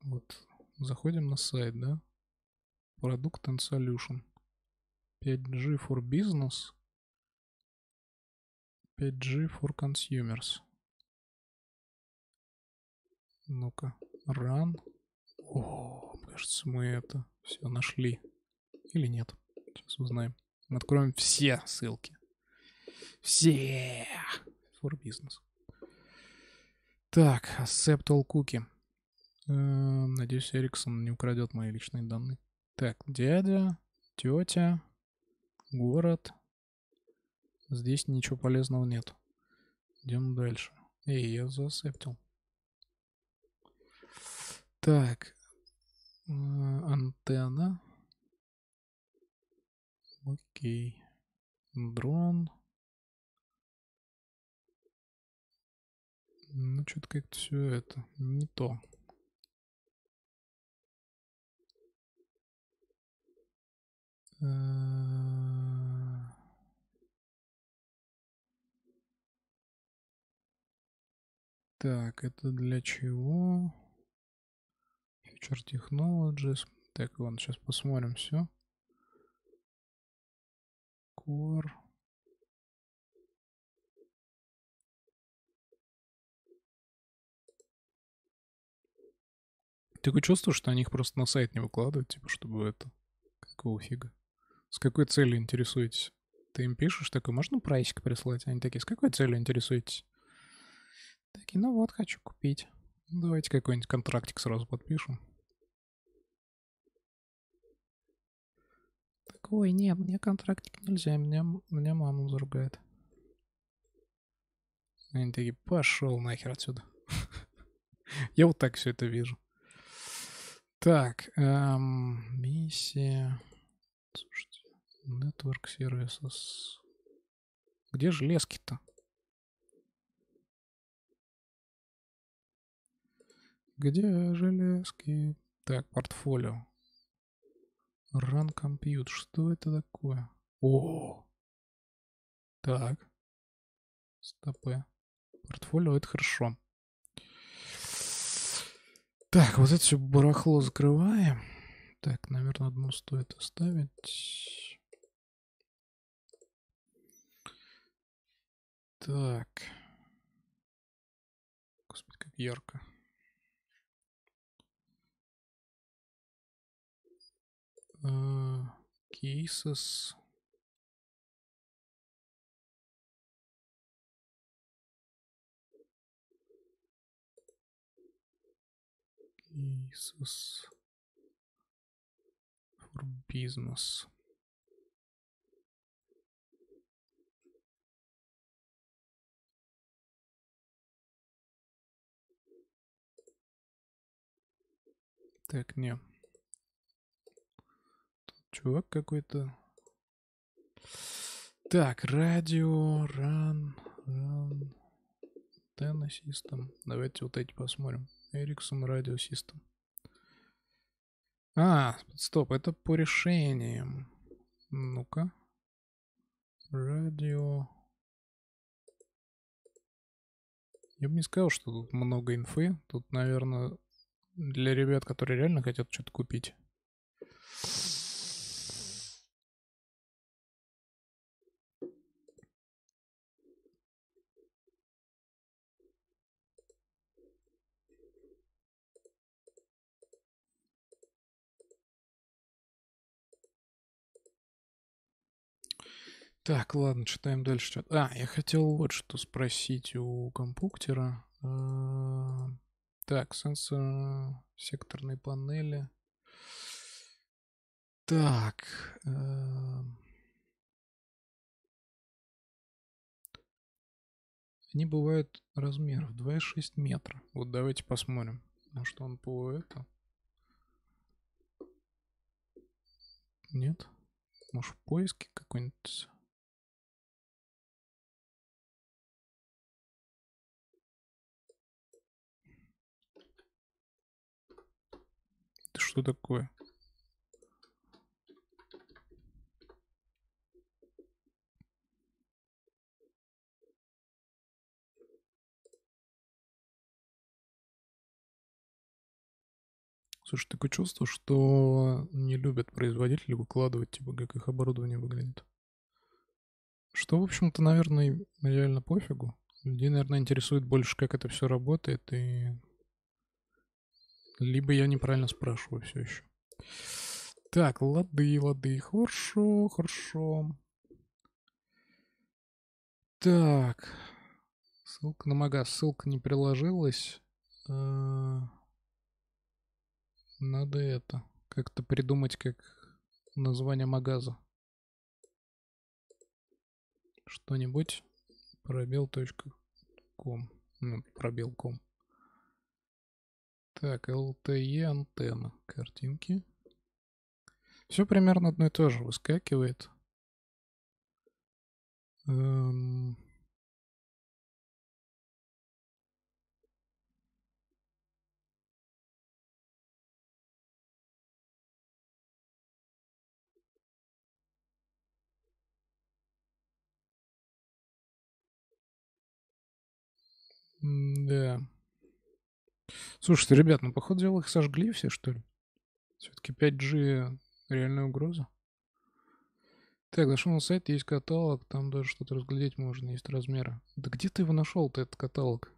Вот, заходим на сайт, да? Product and Solution. 5G for Business. 5G for consumers. Ну-ка, run. О, кажется, мы это все нашли. Или нет? Сейчас узнаем. Мы откроем все ссылки. Все! For business. Так, accept all cookie. Эм, надеюсь, Эриксон не украдет мои личные данные. Так, дядя, тетя, город, Здесь ничего полезного нет. Идем дальше. Эй, я засептил. Так. Э, антенна. Окей. Дрон. Ну, что-то как-то все это не то. Uh... Так, это для чего? Future Technologies. Так, ладно, сейчас посмотрим все. Core. Ты чувствуешь, что они их просто на сайт не выкладывают, типа, чтобы это... Какого фига? С какой целью интересуетесь? Ты им пишешь такой, можно прайсик прислать? Они такие, с какой целью интересуетесь? Такие, ну вот, хочу купить. Ну, давайте какой-нибудь контрактик сразу подпишем. Ой, не, мне контрактик нельзя, меня, меня мама заругает. Они такие, пошел нахер отсюда. Я вот так все это вижу. Так, эм, миссия. Слушайте, Network Services. Где же лески-то? Где железки? Так, портфолио. Run Compute. Что это такое? О! Так. Стопы. Портфолио это хорошо. Так, вот это все барахло закрываем. Так, наверное, одну стоит оставить. Так. Господи, как ярко. Cases. Cases for business. Так, не чувак какой-то. Так, радио, ран, ран, тенносистом. Давайте вот эти посмотрим. Эриксон радио систем. А, стоп, это по решениям. Ну-ка. Радио. Я бы не сказал, что тут много инфы. Тут, наверное, для ребят, которые реально хотят что-то купить. Так, ладно, читаем дальше. А, я хотел вот что спросить у компуктера. А, так, сенсор секторной панели. Так. Э, они бывают размеров 2,6 метра. Вот давайте посмотрим, на что он по это. Нет? Может, поиски какой-нибудь что такое? Слушай, такое чувство, что не любят производители выкладывать, типа, как их оборудование выглядит. Что, в общем-то, наверное, реально пофигу. Людей, наверное, интересует больше, как это все работает и либо я неправильно спрашиваю все еще. Так, лады, лады. Хорошо, хорошо. Так. Ссылка на мага. Ссылка не приложилась. А, надо это. Как-то придумать, как название магаза. Что-нибудь. Пробел.ком. Ну, пробел.ком. Так, LTE антенна. Картинки. Все примерно одно и то же выскакивает. Эм... Да. Слушайте, ребят, ну, походу дела их сожгли все, что ли? Все-таки 5G реальная угроза. Так, зашел на сайт, есть каталог, там даже что-то разглядеть можно, есть размеры. Да где ты его нашел-то, этот каталог?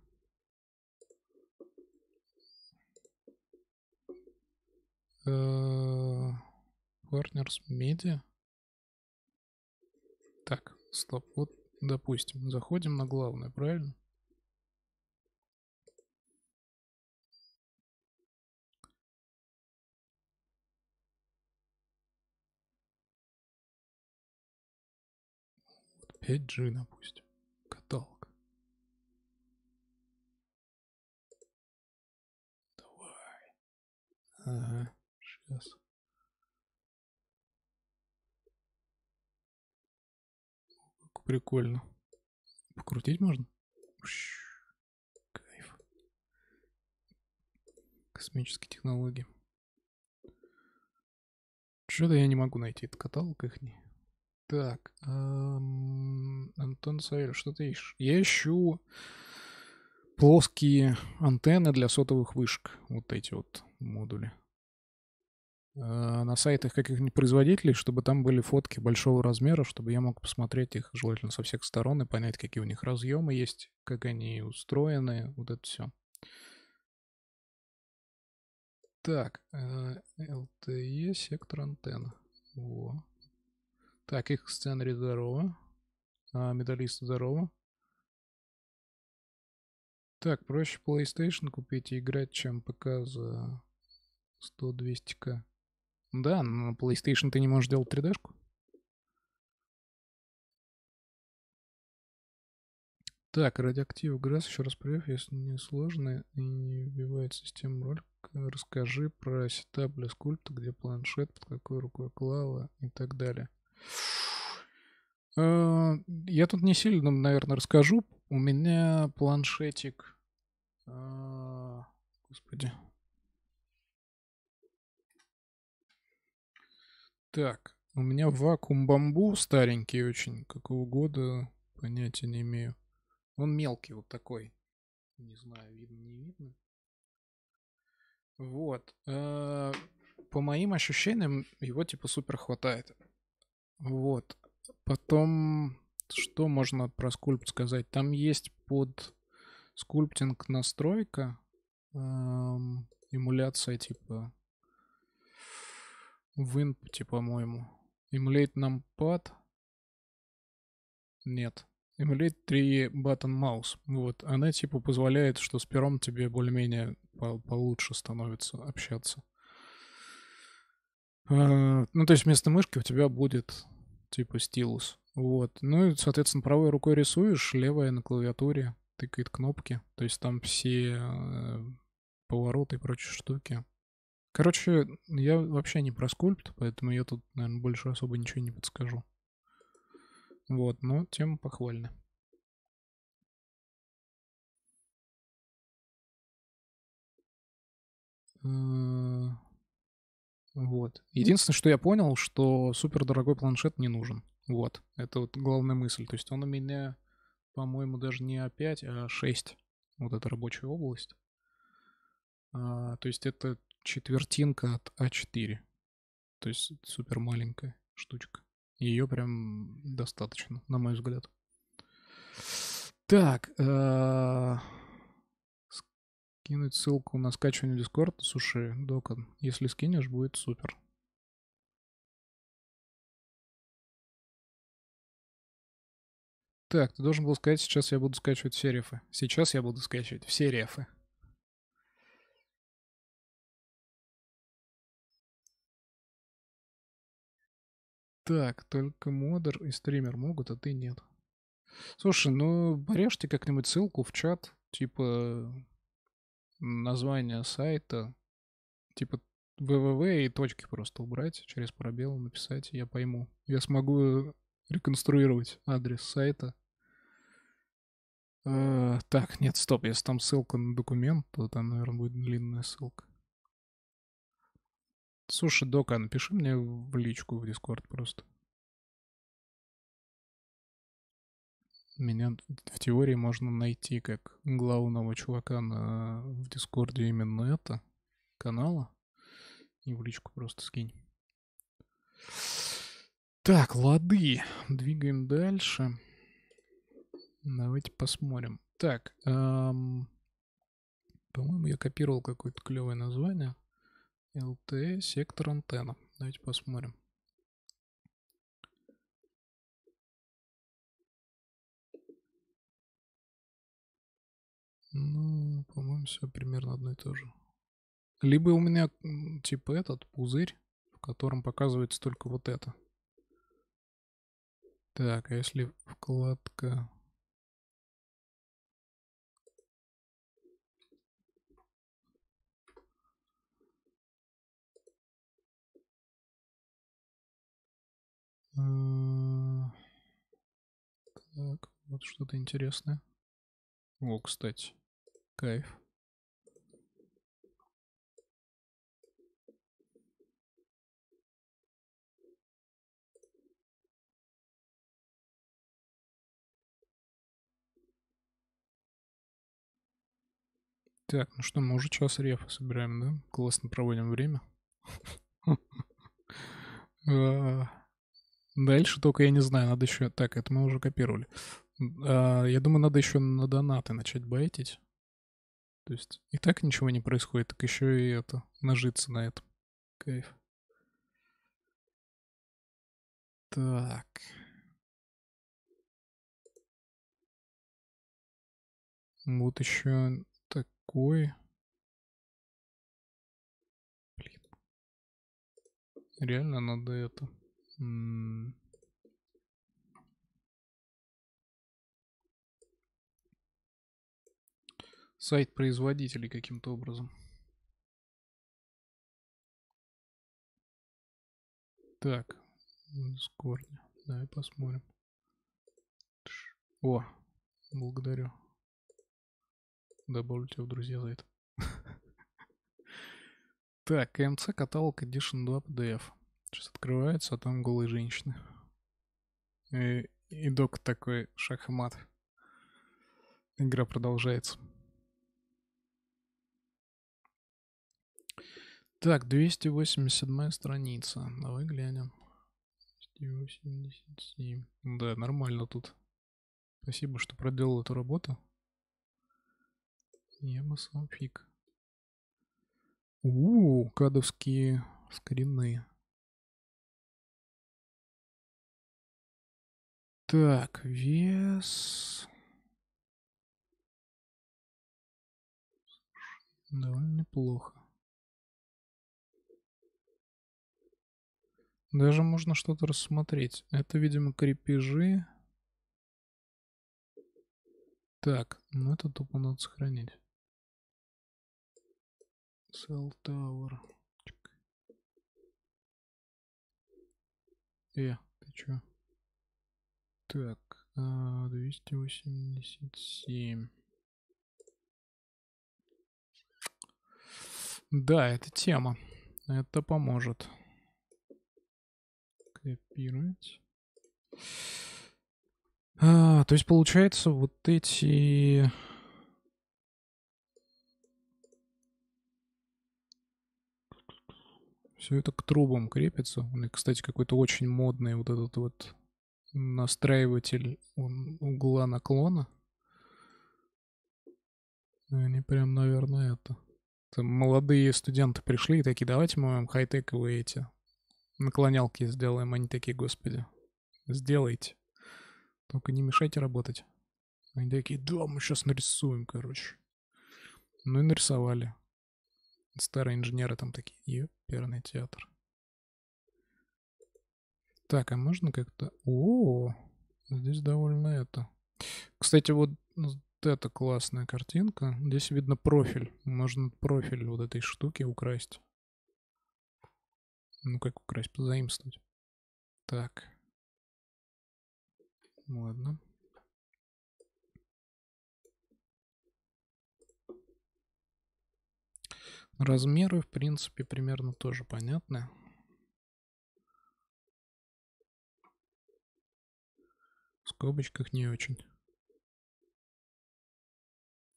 Partners Media. Так, стоп, вот, допустим, заходим на главное, правильно? 5G, допустим. Каталог. Давай. Ага, сейчас. Как прикольно. Покрутить можно? Кайф. Космические технологии. Что-то я не могу найти этот каталог их. Не... Так, Антон Савельев, что ты ищешь? Я ищу плоские антенны для сотовых вышек. Вот эти вот модули. А, на сайтах каких-нибудь производителей, чтобы там были фотки большого размера, чтобы я мог посмотреть их желательно со всех сторон и понять, какие у них разъемы есть, как они устроены, вот это все. Так, LTE э, сектор антенна. Во. Так, их сценарий здорово. А, медалист здорово. Так, проще PlayStation купить и играть, чем ПК за 100-200к. Да, но на PlayStation ты не можешь делать 3D-шку. Так, радиоактив Грасс, еще раз привет, если не сложно и не убивает систему ролика, расскажи про сетап для скульпта, где планшет, под какой рукой клава и так далее. Э, я тут не сильно, наверное, расскажу. У меня планшетик... Э, господи. Так, у меня вакуум бамбу старенький очень, какого года, понятия не имею. Он мелкий вот такой. Не знаю, видно, не видно. Вот. Э, по моим ощущениям, его типа супер хватает. Вот. Потом, что можно про скульпт сказать? Там есть под скульптинг настройка, эм, эмуляция типа в input, типа, по-моему. Emulate numpad. Нет. Emulate 3 button mouse. Вот. Она типа позволяет, что с пером тебе более-менее получше становится общаться. Э, ну, то есть вместо мышки у тебя будет типа стилус. Вот. Ну и, соответственно, правой рукой рисуешь, левая на клавиатуре тыкает кнопки. То есть там все э, повороты и прочие штуки. Короче, я вообще не про скульпт, поэтому я тут, наверное, больше особо ничего не подскажу. Вот, но тема похвальна. Uh... Э, вот. Единственное, что я понял, что супер дорогой планшет не нужен. Вот. Это вот главная мысль. То есть он у меня, по-моему, даже не А5, а 6. А вот эта рабочая область. А, то есть это четвертинка от А4. То есть супер маленькая штучка. Ее прям достаточно, на мой взгляд. Так. Э скинуть ссылку на скачивание Дискорда, слушай, докон. Если скинешь, будет супер. Так, ты должен был сказать, сейчас я буду скачивать все рефы. Сейчас я буду скачивать все рефы. Так, только модер и стример могут, а ты нет. Слушай, ну, порежьте как-нибудь ссылку в чат, типа название сайта, типа www и точки просто убрать, через пробел написать, я пойму. Я смогу реконструировать адрес сайта. Э, так, нет, стоп, если там ссылка на документ, то там, наверное, будет длинная ссылка. Слушай, Дока, напиши мне в личку в Дискорд просто. меня в теории можно найти как главного чувака на, в Дискорде именно это, канала. И в личку просто скинь. Так, лады. Двигаем дальше. Давайте посмотрим. Так, эм, по-моему, я копировал какое-то клевое название. ЛТ сектор антенна. Давайте посмотрим. Ну, по-моему, все примерно одно и то же. Либо у меня, типа, этот пузырь, в котором показывается только вот это. Так, а если вкладка... А, так, вот что-то интересное. О, кстати. Кайф. Так, ну что, мы уже час рефа собираем, да? Классно проводим время. А, дальше только я не знаю, надо еще... Так, это мы уже копировали. А, я думаю, надо еще на донаты начать байтить. То есть и так ничего не происходит, так еще и это, нажиться на этом. Кайф. Так. Вот еще такой. Блин. Реально надо это. М -м сайт производителей каким-то образом. Так, с корня. Давай посмотрим. О, благодарю. Добавлю тебя в друзья за это. Так, КМЦ каталог Edition 2 PDF. Сейчас открывается, а там голые женщины. И, э, и док такой шахмат. Игра продолжается. Так, 287 страница. Давай глянем. 287. Да, нормально тут. Спасибо, что проделал эту работу. Я бы сам фиг. У, -у кадовские скрины. Так, вес... Довольно неплохо. Даже можно что-то рассмотреть. Это, видимо, крепежи. Так, ну это тупо надо сохранить. Cell Tower. Э, ты чё? Так, 287. А, да, это тема. Это поможет скопировать. А, то есть получается вот эти... Все это к трубам крепится. У кстати, какой-то очень модный вот этот вот настраиватель угла наклона. Они прям, наверное, это... Там молодые студенты пришли и такие, давайте мы вам хай-тековые эти Наклонялки сделаем, они такие, господи. Сделайте. Только не мешайте работать. Они такие, да, мы сейчас нарисуем, короче. Ну и нарисовали. Старые инженеры там такие, первый театр. Так, а можно как-то... О, здесь довольно это. Кстати, вот это классная картинка. Здесь видно профиль. Можно профиль вот этой штуки украсть. Ну как украсть? Позаимствовать. Так. Ладно. Размеры, в принципе, примерно тоже понятны. В скобочках не очень.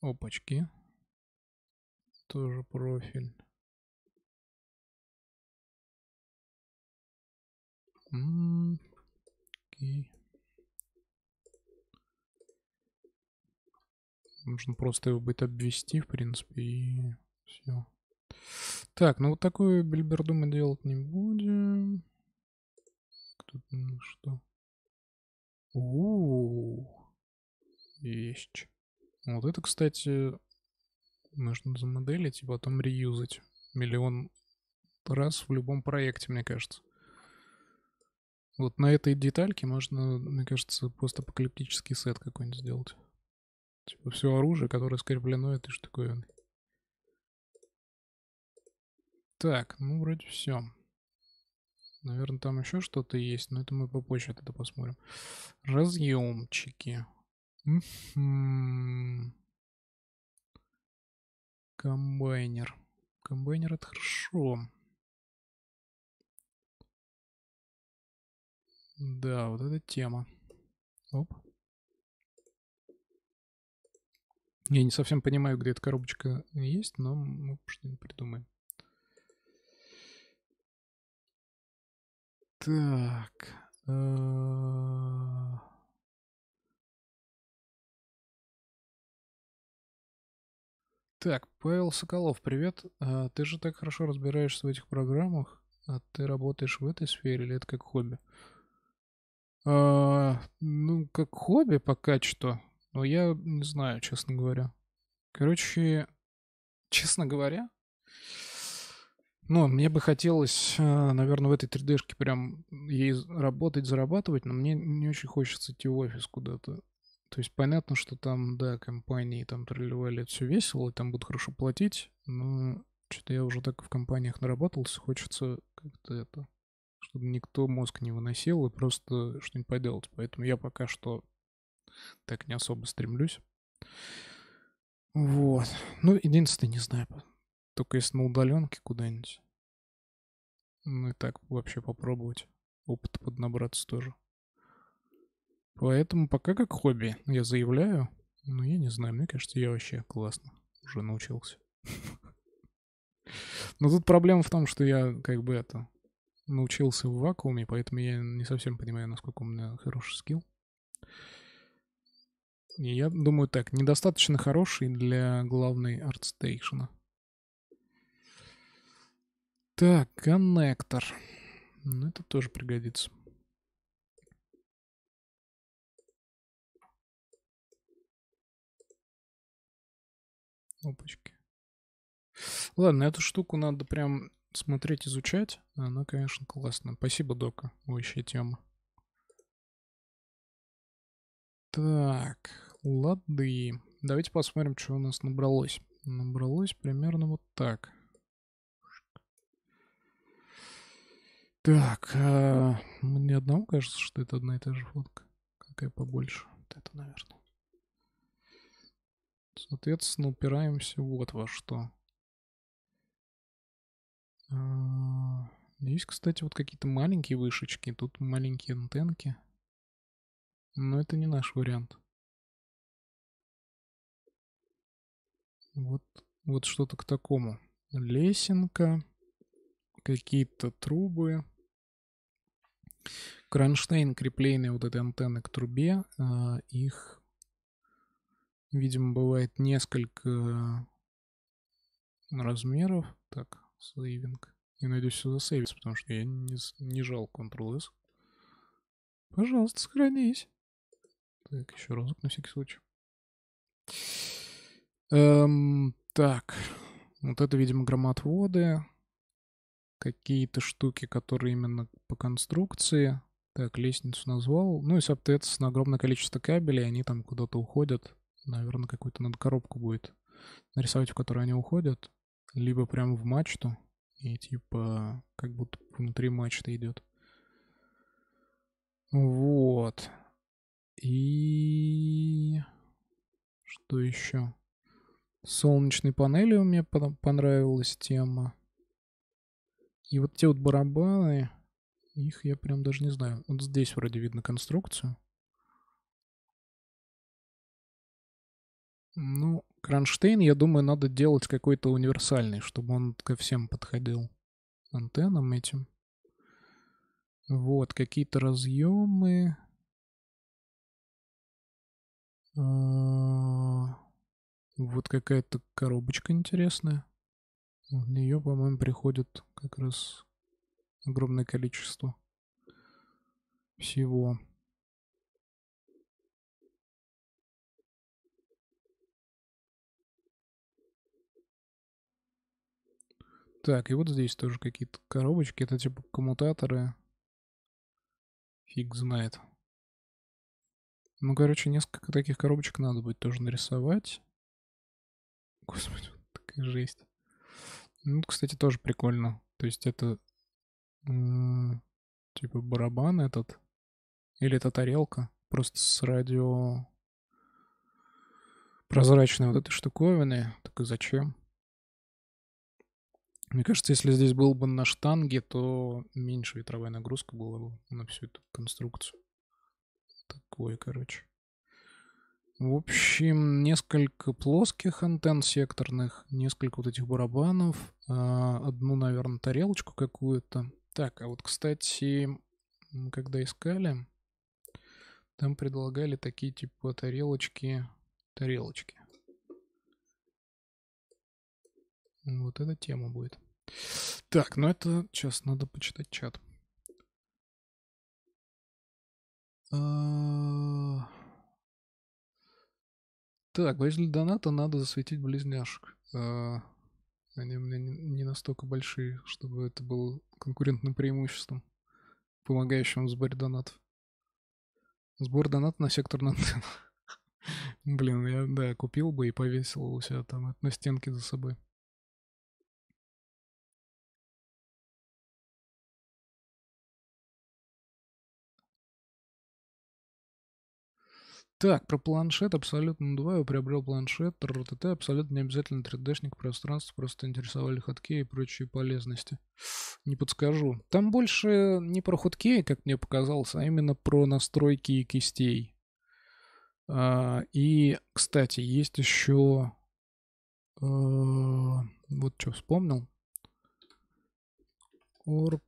Опачки. Тоже профиль. Нужно просто его будет обвести, в принципе, и все. Так, ну вот такую бильберду мы делать не будем. Тут ну, что? У, -у, Есть. Вот это, кстати, нужно замоделить и потом реюзать миллион раз в любом проекте, мне кажется. Вот на этой детальке можно, мне кажется, постапокалиптический сет какой-нибудь сделать. Типа все оружие, которое скреплено этой такое? Так, ну вроде все. Наверное, там еще что-то есть, но это мы попозже это посмотрим. Разъемчики. Комбайнер. Комбайнер это хорошо. Да, вот эта тема. Оп. Я не совсем понимаю, где эта коробочка есть, но мы что-нибудь придумаем. Так. А. Так, Павел Соколов, привет. А, ты же так хорошо разбираешься в этих программах, а ты работаешь в этой сфере или это как хобби? А, ну, как хобби пока что. Но я не знаю, честно говоря. Короче, честно говоря, ну, мне бы хотелось, э, наверное, в этой 3D-шке прям ей работать, зарабатывать, но мне не очень хочется идти в офис куда-то. То есть понятно, что там, да, компании там проливали все весело, и там будут хорошо платить, но что-то я уже так в компаниях наработался, хочется как-то это чтобы никто мозг не выносил и просто что-нибудь поделать. Поэтому я пока что так не особо стремлюсь. Вот. Ну, единственное, не знаю. Только если на удаленке куда-нибудь. Ну и так вообще попробовать. Опыт поднабраться тоже. Поэтому пока как хобби я заявляю. но я не знаю, мне кажется, я вообще классно уже научился. Но тут проблема в том, что я как бы это научился в вакууме, поэтому я не совсем понимаю, насколько у меня хороший скилл. И я думаю так, недостаточно хороший для главной артстейшена. Так, коннектор. Ну, это тоже пригодится. Опачки. Ладно, эту штуку надо прям смотреть, изучать, она, конечно, классная. Спасибо, Дока. Вообще тема. Так, лады. Давайте посмотрим, что у нас набралось. Набралось примерно вот так. Так, а, мне одному кажется, что это одна и та же фотка. Какая побольше. Вот это, наверное. Соответственно, упираемся вот во что. А, есть, кстати, вот какие-то маленькие вышечки, тут маленькие антенки. Но это не наш вариант. Вот, вот что-то к такому. Лесенка, какие-то трубы. Кронштейн, крепленные вот этой антенны к трубе. А, их, видимо, бывает несколько размеров. Так, Сейвинг. И найду сюда сейвис, потому что я не, не жал Ctrl-S. Пожалуйста, сохранись. Так, еще разок на всякий случай. Эм, так, вот это, видимо, громоотводы. Какие-то штуки, которые именно по конструкции. Так, лестницу назвал. Ну и, соответственно, огромное количество кабелей, они там куда-то уходят. Наверное, какую-то надо коробку будет нарисовать, в которой они уходят либо прям в мачту, и типа как будто внутри мачты идет. Вот. И что еще? Солнечной панели у меня понравилась тема. И вот те вот барабаны, их я прям даже не знаю. Вот здесь вроде видно конструкцию. Ну, Кронштейн, я думаю, надо делать какой-то универсальный, чтобы он ко всем подходил. Антеннам этим. Вот, какие-то разъемы. А, вот какая-то коробочка интересная. В нее, по-моему, приходит как раз огромное количество всего. Так, и вот здесь тоже какие-то коробочки. Это типа коммутаторы. Фиг знает. Ну, короче, несколько таких коробочек надо будет тоже нарисовать. Господи, вот такая жесть. Ну, кстати, тоже прикольно. То есть это... типа барабан этот. Или это тарелка. Просто с радио... Прозрачной вот этой штуковины. Так и зачем? Мне кажется, если здесь был бы на штанге, то меньше ветровая нагрузка была бы на всю эту конструкцию. Такое, короче. В общем, несколько плоских антенн секторных, несколько вот этих барабанов, а, одну, наверное, тарелочку какую-то. Так, а вот, кстати, когда искали, там предлагали такие типа тарелочки, тарелочки. Вот эта тема будет. Так, ну это сейчас надо почитать чат. А, так, боюсь, для доната надо засветить близняшек. А, они у меня не настолько большие, чтобы это было конкурентным преимуществом, помогающим в сборе донатов. Сбор донат на сектор на Блин, я, да, купил бы и повесил у себя там на стенке за собой. Так, про планшет абсолютно 2 я приобрел планшет, ТТ абсолютно не обязательно 3D-шник пространства, просто интересовали ходки и прочие полезности. Не подскажу. Там больше не про ходки, как мне показалось, а именно про настройки и кистей. А, и, кстати, есть еще... А, вот что вспомнил. Orb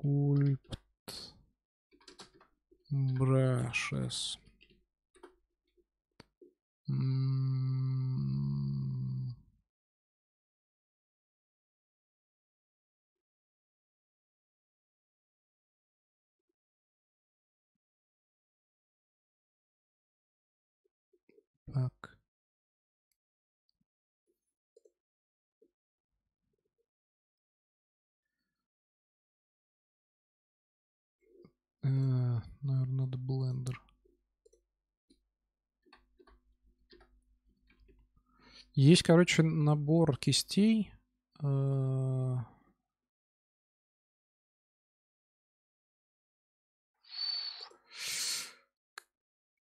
Sculpt Brushes. Пак. Э, Наверное, надо блендер. Есть, короче, набор кистей. Э,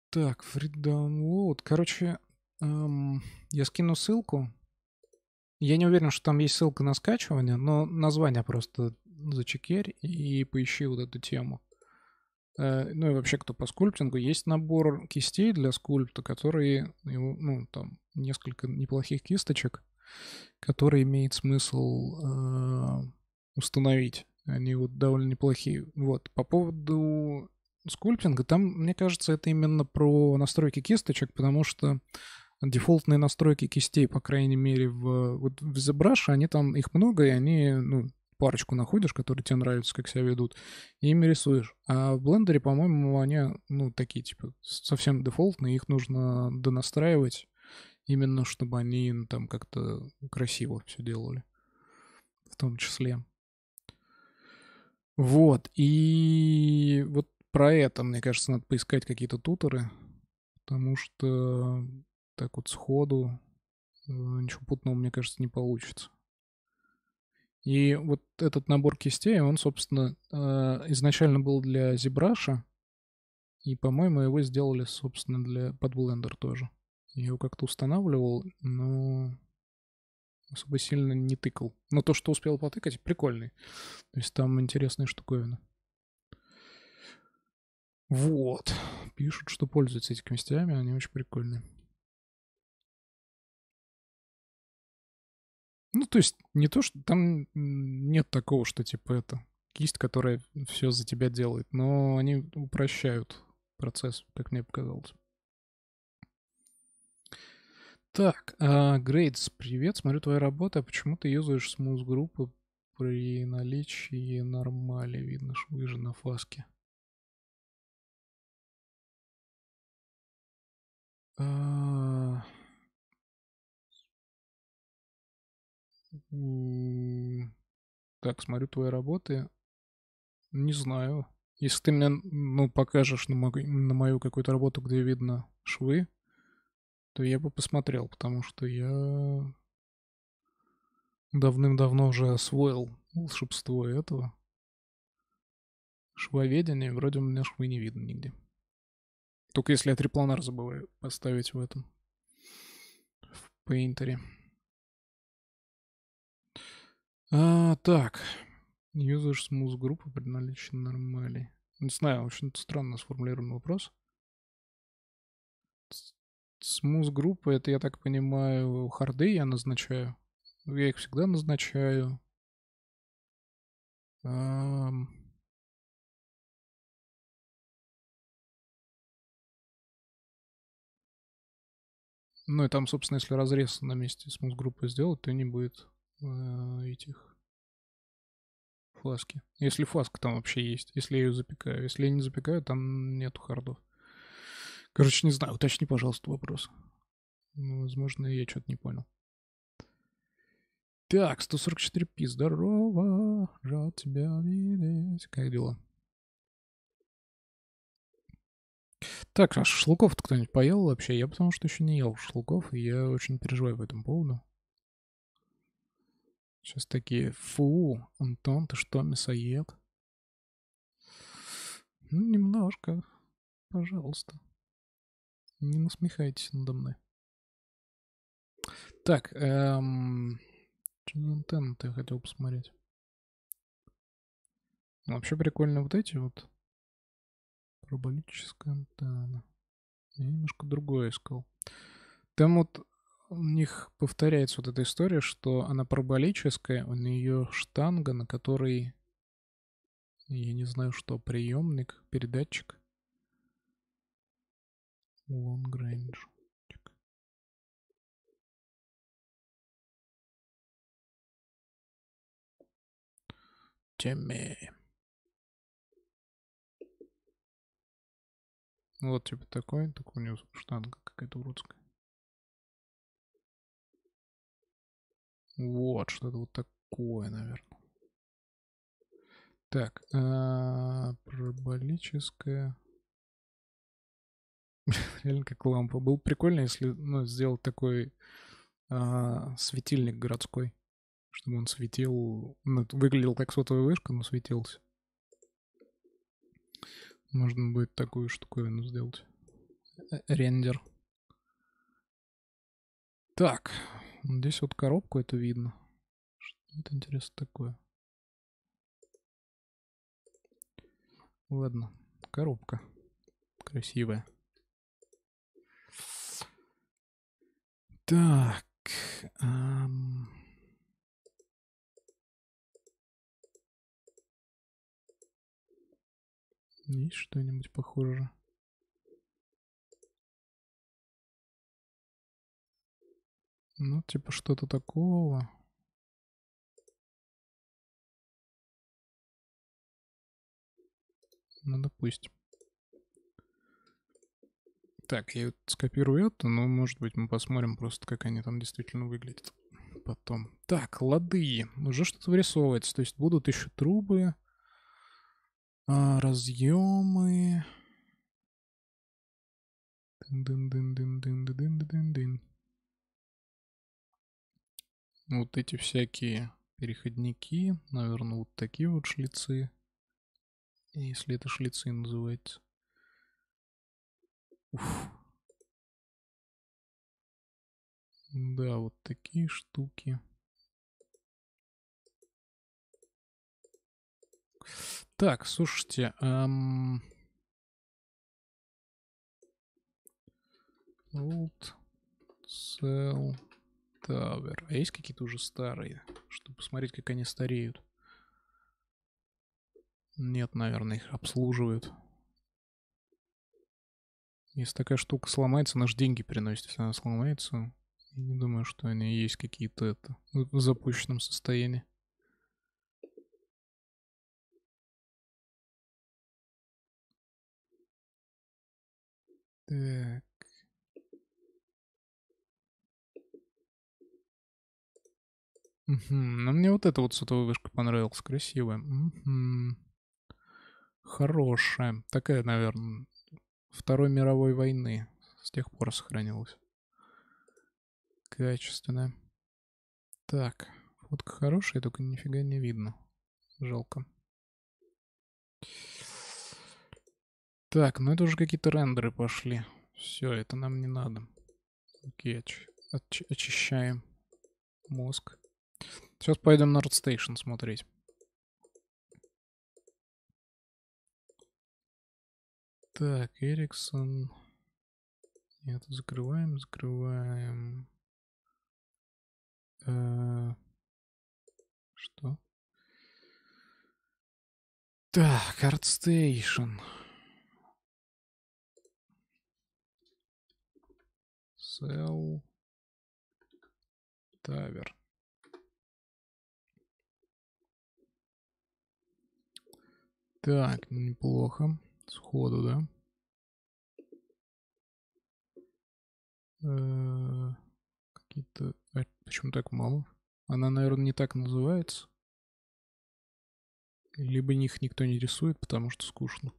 так, free download. Короче, эм, я скину ссылку. Я не уверен, что там есть ссылка на скачивание, но название просто зачекерь и поищи вот эту тему. Э, ну и вообще кто по скульптингу, есть набор кистей для скульпта, которые, ну, ну, там, несколько неплохих кисточек, которые имеет смысл э, установить. Они вот довольно неплохие. Вот, по поводу скульптинга, там, мне кажется, это именно про настройки кисточек, потому что дефолтные настройки кистей, по крайней мере, в, вот в ZBrush, они там, их много, и они, ну, парочку находишь, которые тебе нравятся, как себя ведут, и ими рисуешь. А в блендере, по-моему, они, ну, такие, типа, совсем дефолтные, их нужно донастраивать, именно чтобы они ну, там как-то красиво все делали. В том числе. Вот, и вот про это, мне кажется, надо поискать какие-то туторы, потому что так вот сходу э, ничего путного, мне кажется, не получится. И вот этот набор кистей, он, собственно, э, изначально был для ZBrush, и, по-моему, его сделали, собственно, для под Blender тоже. Я его как-то устанавливал, но особо сильно не тыкал. Но то, что успел потыкать, прикольный. То есть там интересные штуковины. Вот. Пишут, что пользуются этими кистями, они очень прикольные. Ну, то есть не то, что там нет такого, что типа это кисть, которая все за тебя делает, но они упрощают процесс, как мне показалось. Так, а, Грейдс, uh, привет, смотрю твою работу, а почему ты юзаешь смуз-группы при наличии нормали? Видно, что вы же на фаске. Uh... Так, смотрю твои работы. Не знаю. Если ты мне, ну, покажешь на, мо- на мою какую-то работу, где видно швы, то я бы посмотрел, потому что я давным-давно уже освоил волшебство этого. Швоведение, вроде у меня швы не видно нигде. Только если я трипланар забываю поставить в этом, в пейнтере. А, так. Users smooth группы при наличии нормали? Не знаю, вообще-то странно сформулирован вопрос. Смуз группы, это, я так понимаю, харды я назначаю. Я их всегда назначаю. Um... Ну и там, собственно, если разрез на месте смуз группы сделать, то не будет Э, этих фласки. Если фаска там вообще есть, если я ее запекаю. Если я не запекаю, там нету хардов. Короче, не знаю, уточни, пожалуйста, вопрос. Ну, возможно, я что-то не понял. Так, 144 пи, здорово, рад тебя видеть. Как дела? Так, а шашлыков-то кто-нибудь поел вообще? Я потому что еще не ел шашлыков, и я очень переживаю по этому поводу. Сейчас такие, фу, Антон, ты что, мясоед? Ну, немножко, пожалуйста. Не насмехайтесь надо мной. Так, эм... Что за антенну ты хотел посмотреть? Ну, вообще прикольно вот эти вот. Параболическая антенна. Я немножко другое искал. Там вот у них повторяется вот эта история, что она параболическая, у нее штанга, на которой, я не знаю что, приемник, передатчик. Long range. Теми. Ну, вот, типа такой, такой у него штанга какая-то уродская. Вот, что-то вот такое, наверное. Так, а, параболическое. Реально как лампа. Было прикольно, если ну, сделать такой а, светильник городской. Чтобы он светил... Ну, выглядел как сотовая вышка, но светился. Можно будет такую штуковину сделать. Э, э, рендер. Так, Здесь вот коробку это видно. Что это интересно такое? Ладно, коробка. Красивая. Так. Эм... Есть что-нибудь похожее? Ну, типа что-то такого. Ну, допустим. Так, я скопирую это, но, может быть, мы посмотрим просто, как они там действительно выглядят потом. Так, лады. Уже что-то вырисовывается. То есть будут еще трубы, а, разъемы. Дын-дын-дын-дын-дын-дын-дын вот эти всякие переходники, наверное, вот такие вот шлицы, если это шлицы называется. Уф. Да, вот такие штуки. Так, слушайте, эм... old cell Tower. А есть какие-то уже старые, чтобы посмотреть, как они стареют? Нет, наверное, их обслуживают. Если такая штука сломается, наши деньги переносит. Если она сломается, я не думаю, что они есть какие-то это ну, в запущенном состоянии. Так. Угу. Ну, мне вот эта вот сотовая вышка понравилась, красивая. Угу. Хорошая. Такая, наверное, Второй мировой войны. С тех пор сохранилась. Качественная. Так, фотка хорошая, только нифига не видно. Жалко. Так, ну это уже какие-то рендеры пошли. Все, это нам не надо. Окей, оч оч очищаем мозг. Сейчас пойдем на Родстейшн смотреть. Так, Эриксон. Это закрываем, закрываем. Э, что? Так, ArtStation. Sell. Тавер. Так, неплохо. Сходу, да? Э, какие-то... А почему так мало? Она, наверное, не так называется. Либо них никто не рисует, потому что скучно.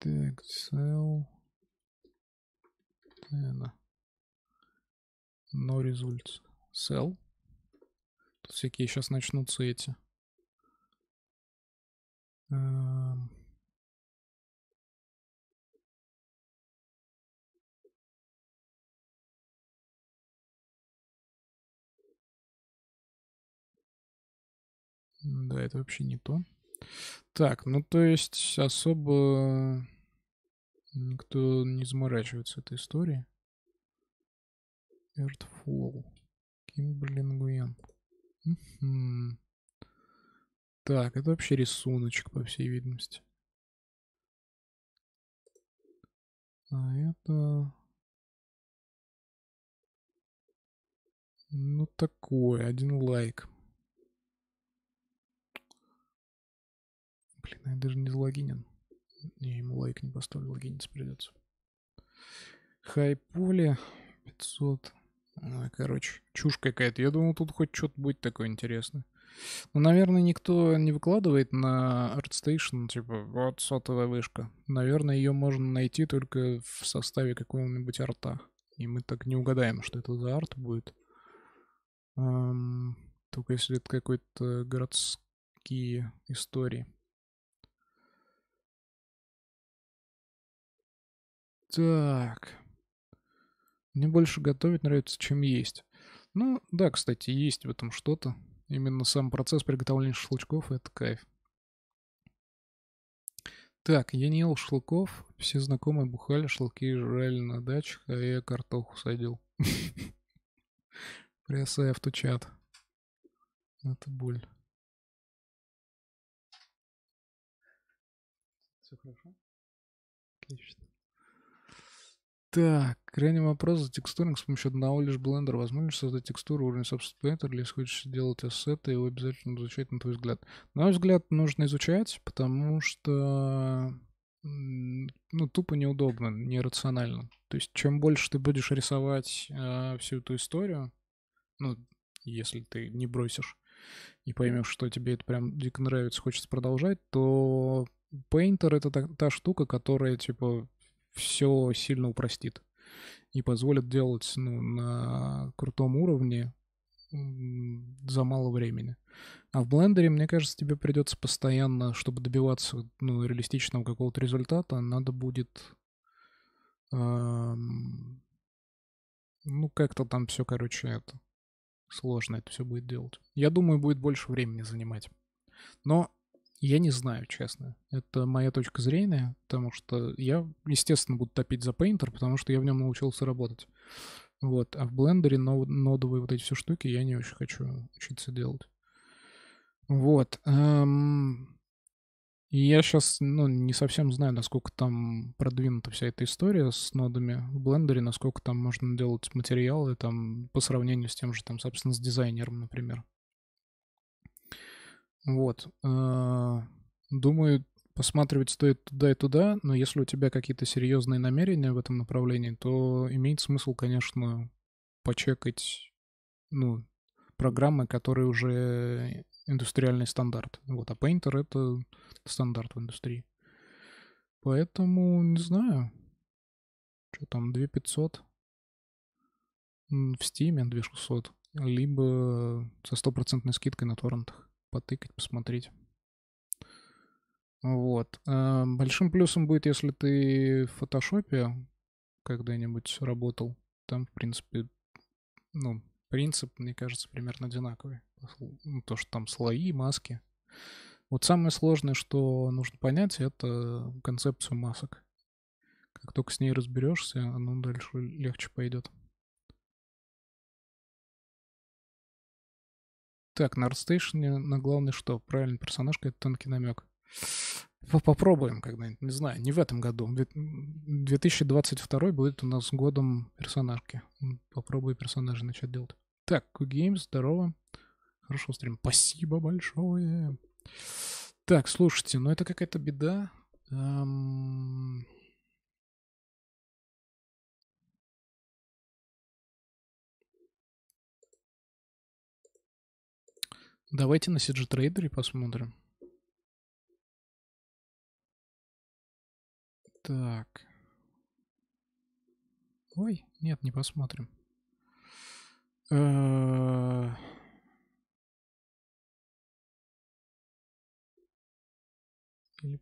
Так, sell. Она. Э, no results. Sell всякие сейчас начнутся эти. Эм. Да, это вообще не то. Так, ну то есть особо никто не заморачивается этой историей. Earthfall. Кимберли Нгуен. Так, это вообще рисуночек, по всей видимости. А это... Ну, такое, один лайк. Блин, я даже не залогинен. Я ему лайк не поставлю, логиниться придется. Хайполи 500. Короче, чушь какая-то. Я думал, тут хоть что-то будет такое интересное. Ну, наверное, никто не выкладывает на ArtStation, типа, вот сотовая вышка. Наверное, ее можно найти только в составе какого-нибудь арта. И мы так не угадаем, что это за арт будет. Эм, только если это какой-то городские истории. Так. Мне больше готовить нравится, чем есть. Ну, да, кстати, есть в этом что-то. Именно сам процесс приготовления шашлычков — это кайф. Так, я не ел шашлыков. Все знакомые бухали, шашлыки жрали на дачах, а я картоху садил. Пресса авточат. Это боль. Все хорошо? Отлично. Так. Крайний вопрос за текстуринг с помощью одного лишь блендера. Возможно ли создать текстуру уровня Substance Painter, или если хочешь делать ассеты, его обязательно изучать, на твой взгляд? На мой взгляд, нужно изучать, потому что ну, тупо неудобно, нерационально. То есть, чем больше ты будешь рисовать э, всю эту историю, ну, если ты не бросишь и поймешь, что тебе это прям дико нравится, хочется продолжать, то Painter — это та, та штука, которая, типа, все сильно упростит и позволят делать ну, на крутом уровне за мало времени. А в блендере, мне кажется, тебе придется постоянно, чтобы добиваться ну, реалистичного какого-то результата, надо будет эм, ну, как-то там все, короче, это сложно это все будет делать. Я думаю, будет больше времени занимать. Но я не знаю, честно. Это моя точка зрения, потому что я, естественно, буду топить за Painter, потому что я в нем научился работать. Вот. А в Blender нодовые вот эти все штуки я не очень хочу учиться делать. Вот. Эм, я сейчас, ну, не совсем знаю, насколько там продвинута вся эта история с нодами в Blender, насколько там можно делать материалы там по сравнению с тем же, там, собственно, с дизайнером, например. Вот. Э, думаю, посматривать стоит туда и туда, но если у тебя какие-то серьезные намерения в этом направлении, то имеет смысл, конечно, почекать, ну, программы, которые уже индустриальный стандарт. Вот, а Painter — это стандарт в индустрии. Поэтому, не знаю, что там, 2500 в Steam, 2600, либо со стопроцентной скидкой на торрентах потыкать, посмотреть. Вот. Э, большим плюсом будет, если ты в фотошопе когда-нибудь работал. Там, в принципе, ну, принцип, мне кажется, примерно одинаковый. Ну, то, что там слои, маски. Вот самое сложное, что нужно понять, это концепцию масок. Как только с ней разберешься, оно дальше легче пойдет. Так, на Артстейшне на главный что? Правильный персонаж, это тонкий намек. Попробуем когда-нибудь, не знаю, не в этом году. 2022 будет у нас годом персонажки. Попробую персонажи начать делать. Так, Games, здорово. хорошо стрим. Спасибо большое. Так, слушайте, ну это какая-то беда. Эм... Давайте на CG Trader посмотрим. Так. Ой, нет, не посмотрим. Или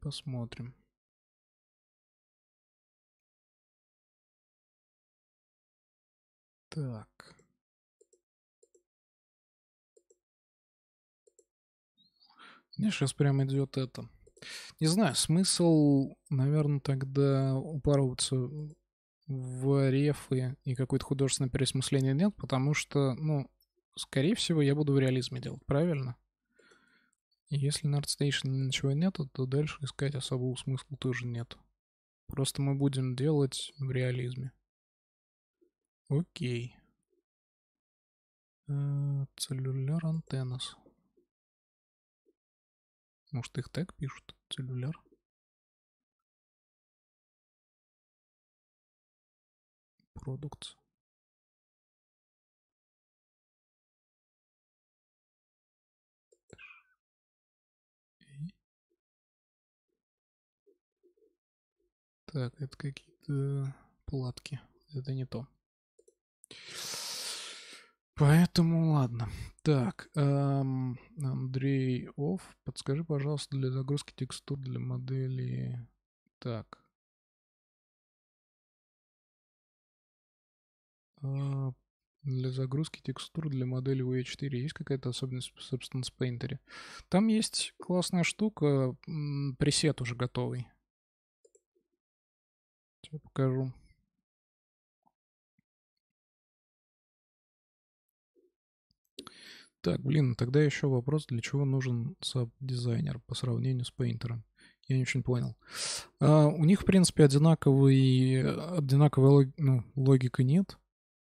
посмотрим. Так. Мне сейчас прям идет это. Не знаю, смысл, наверное, тогда упороваться в рефы и какое-то художественное пересмысление нет, потому что, ну, скорее всего, я буду в реализме делать, правильно? И если на ArtStation ничего нету, то дальше искать особого смысла тоже нет. Просто мы будем делать в реализме. Окей. Э, Целлюляр антеннас. Может, их так пишут? Целлюляр? Продукт. Так, это какие-то платки. Это не то. Поэтому ладно. Так, эм, Андрей Оф, подскажи, пожалуйста, для загрузки текстур для модели. Так. А, для загрузки текстур для модели UE4 есть какая-то особенность в Substance Painter? Там есть классная штука, пресет уже готовый. Сейчас покажу. Так, блин, тогда еще вопрос, для чего нужен саб-дизайнер по сравнению с пейнтером? Я не очень понял. А, у них, в принципе, одинаковый, одинаковой лог, ну, логики нет.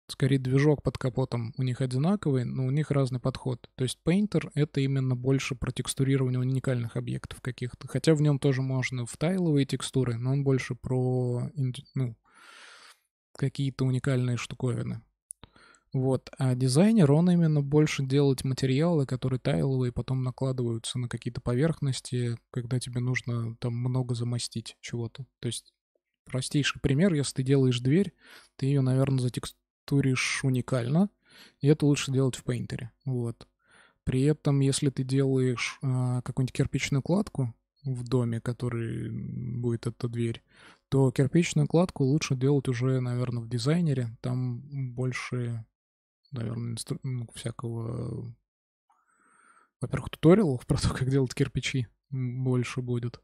Скорее, движок под капотом у них одинаковый, но у них разный подход. То есть Painter — это именно больше про текстурирование уникальных объектов каких-то. Хотя в нем тоже можно в тайловые текстуры, но он больше про ну, какие-то уникальные штуковины. Вот. А дизайнер, он именно больше делает материалы, которые тайловые, потом накладываются на какие-то поверхности, когда тебе нужно там много замостить чего-то. То есть простейший пример, если ты делаешь дверь, ты ее, наверное, затекстуришь уникально, и это лучше делать в пейнтере. Вот. При этом, если ты делаешь а, какую-нибудь кирпичную кладку в доме, который будет эта дверь, то кирпичную кладку лучше делать уже, наверное, в дизайнере. Там больше наверное, инстру... ну, всякого, э, во-первых, туториалов про то, как делать кирпичи больше будет.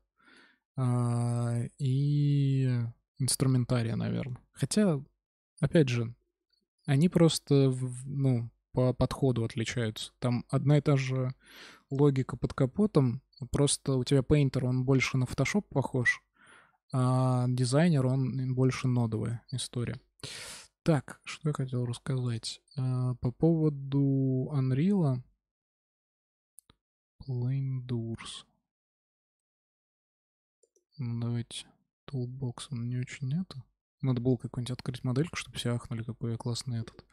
А, и инструментария, наверное. Хотя, опять же, они просто, в, ну, по подходу отличаются. Там одна и та же логика под капотом, просто у тебя пейнтер он больше на фотошоп похож, а дизайнер, он больше нодовая история. Так, что я хотел рассказать. А, по поводу Unreal. Plaindurs. Ну, давайте. Toolbox он не очень нету. Надо было какую-нибудь открыть модельку, чтобы все ахнули, какой я классный этот.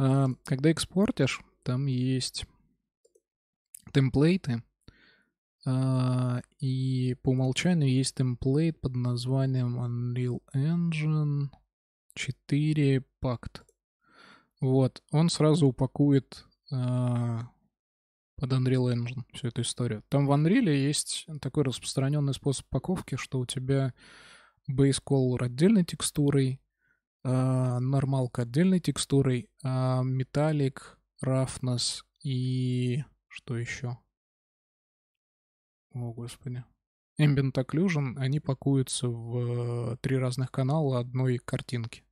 А, когда экспортишь, там есть темплейты. А, и по умолчанию есть темплейт под названием Unreal Engine 4 пакт. Вот, он сразу упакует э, под Unreal Engine всю эту историю. Там в Unreal есть такой распространенный способ упаковки, что у тебя base color отдельной текстурой, э, нормалка отдельной текстурой, а металлик, roughness и что еще? О, господи. Ambient Occlusion, они пакуются в э, три разных канала одной картинки.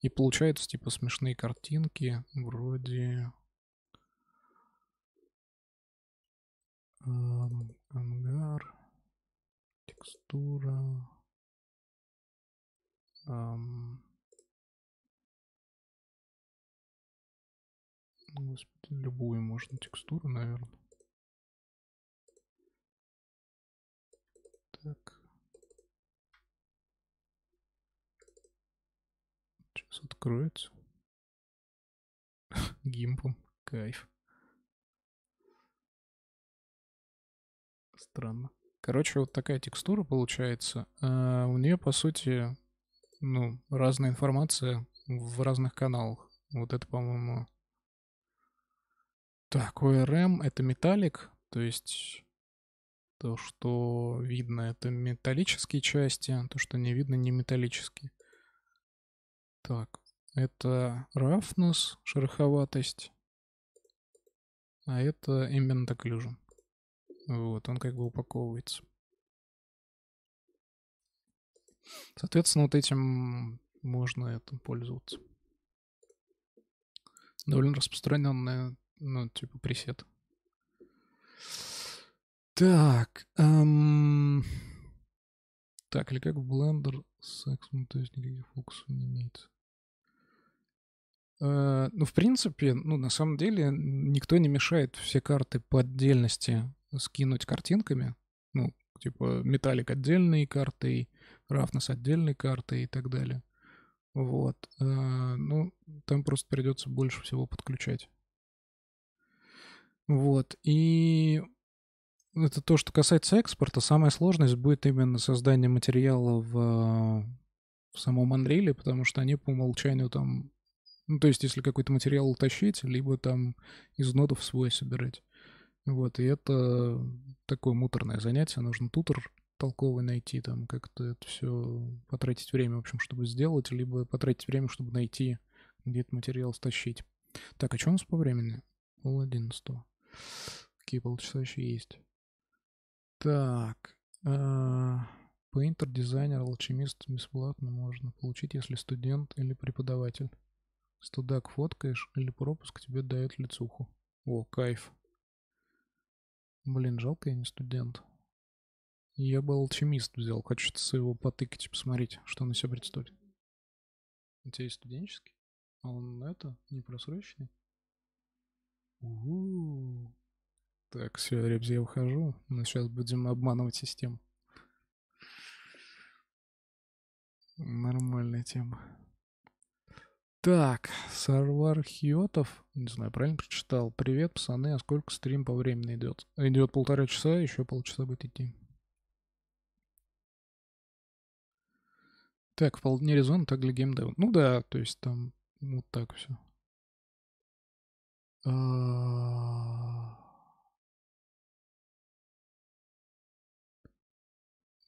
И получаются, типа, смешные картинки, вроде... Эм, ангар, текстура... Эм, господи, любую можно текстуру, наверное. Так. Сейчас откроется. Гимпом. Кайф. Странно. Короче, вот такая текстура получается. А у нее, по сути, ну, разная информация в разных каналах. Вот это, по-моему... Так, ORM — это металлик, то есть то, что видно, это металлические части, а то, что не видно, не металлические. Так, это roughness, шероховатость, а это ambient occlusion. Вот, он как бы упаковывается. Соответственно, вот этим можно этим пользоваться. Довольно распространенный, ну, типа, пресет. Так, эм... Так, или как в Blender секс, ну, то есть никаких фокусов не имеется. Э, ну, в принципе, ну, на самом деле, никто не мешает все карты по отдельности скинуть картинками. Ну, типа, металлик отдельной картой, рафнес отдельной картой и так далее. Вот. Э, ну, там просто придется больше всего подключать. Вот. И это то, что касается экспорта. Самая сложность будет именно создание материала в, э, в самом Unreal, потому что они по умолчанию там... Ну, то есть, если какой-то материал утащить, либо там из нодов свой собирать. Вот, и это такое муторное занятие. Нужно тутор толковый найти, там как-то это все потратить время, в общем, чтобы сделать, либо потратить время, чтобы найти где-то материал стащить. Так, а что у нас по времени? Пол одиннадцатого. Какие полчаса еще есть? Так. Пейнтер, а, дизайнер, алчемист бесплатно можно получить, если студент или преподаватель. Студак фоткаешь или пропуск тебе дает лицуху. О, кайф. Блин, жалко, я не студент. Я бы алчемист взял. Хочется его потыкать и посмотреть, что он из себя представит. У тебя есть студенческий? А он это, не просроченный? У-у-у. Так, все, ребзи, я ухожу. Мы сейчас будем обманывать систему. Нормальная тема. Так, Сарвар Хиотов, не знаю, правильно прочитал. Привет, пацаны, а сколько стрим по времени идет? Идет полтора часа, еще полчаса будет идти. Так, вполне резон, так для геймдева. Ну да, то есть там вот так все. А,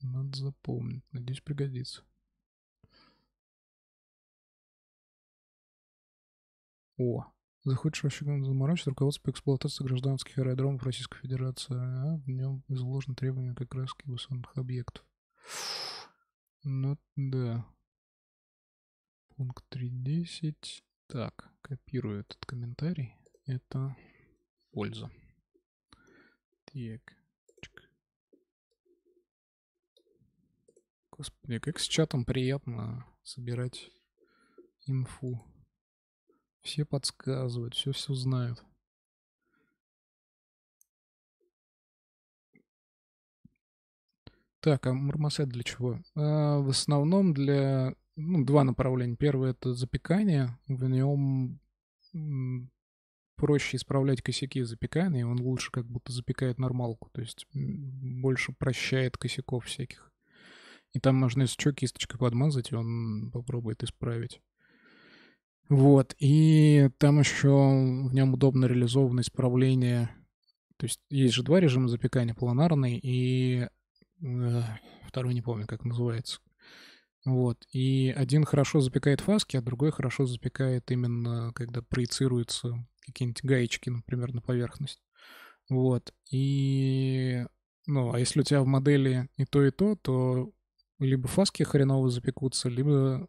Надо запомнить. Надеюсь, пригодится. О, захочешь вообще заморочить руководство по эксплуатации гражданских аэродромов Российской Федерации. А в нем изложены требования как раз к высотных объектов. Ну да. Пункт 3.10. Так, копирую этот комментарий. Это польза. Так. Господи, как с чатом приятно собирать инфу. Все подсказывают, все все знают. Так, а мармосет для чего? А, в основном для ну, два направления. Первое это запекание. В нем проще исправлять косяки запекания, он лучше как будто запекает нормалку, то есть больше прощает косяков всяких. И там можно, еще кисточкой подмазать, и он попробует исправить. Вот, и там еще в нем удобно реализовано исправление. То есть есть же два режима запекания, планарный и э, второй не помню, как называется. Вот, и один хорошо запекает фаски, а другой хорошо запекает именно, когда проецируются какие-нибудь гаечки, например, на поверхность. Вот, и... Ну, а если у тебя в модели и то, и то, то либо фаски хреново запекутся, либо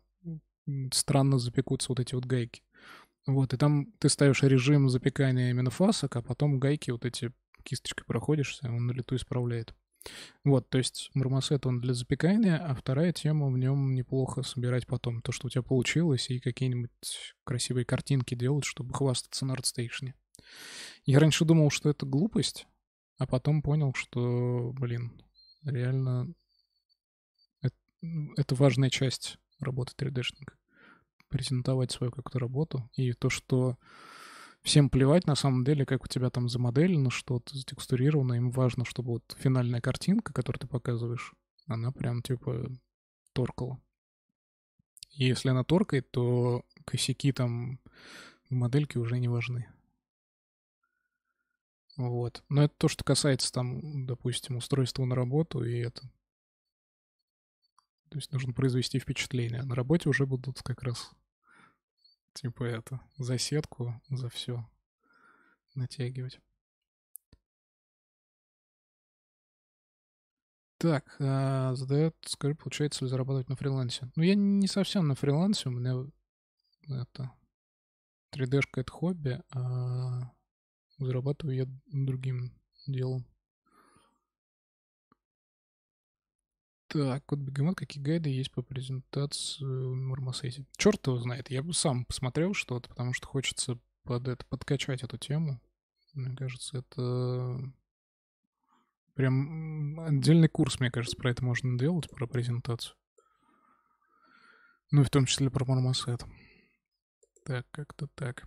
странно запекутся вот эти вот гайки. Вот, и там ты ставишь режим запекания именно фасок, а потом гайки вот эти кисточкой проходишься, он на лету исправляет. Вот, то есть мармосет он для запекания, а вторая тема в нем неплохо собирать потом то, что у тебя получилось, и какие-нибудь красивые картинки делать, чтобы хвастаться на ArtStation. Я раньше думал, что это глупость, а потом понял, что, блин, реально ну, это важная часть работы 3D-шника. Презентовать свою как-то работу. И то, что всем плевать на самом деле, как у тебя там замоделено что-то, затекстурировано. Им важно, чтобы вот финальная картинка, которую ты показываешь, она прям типа торкала. И если она торкает, то косяки там в модельке уже не важны. Вот. Но это то, что касается там, допустим, устройства на работу и это то есть нужно произвести впечатление. На работе уже будут как раз типа это, за сетку, за все натягивать. Так, а, задает, скажи, получается ли зарабатывать на фрилансе? Ну, я не совсем на фрилансе, у меня это 3D-шка это хобби, а зарабатываю я другим делом. Так, вот Бегемот, какие гайды есть по презентации Мармасети? Черт его знает, я бы сам посмотрел что-то, потому что хочется под это, подкачать эту тему. Мне кажется, это прям отдельный курс, мне кажется, про это можно делать, про презентацию. Ну и в том числе про Мармасет. Так, как-то так.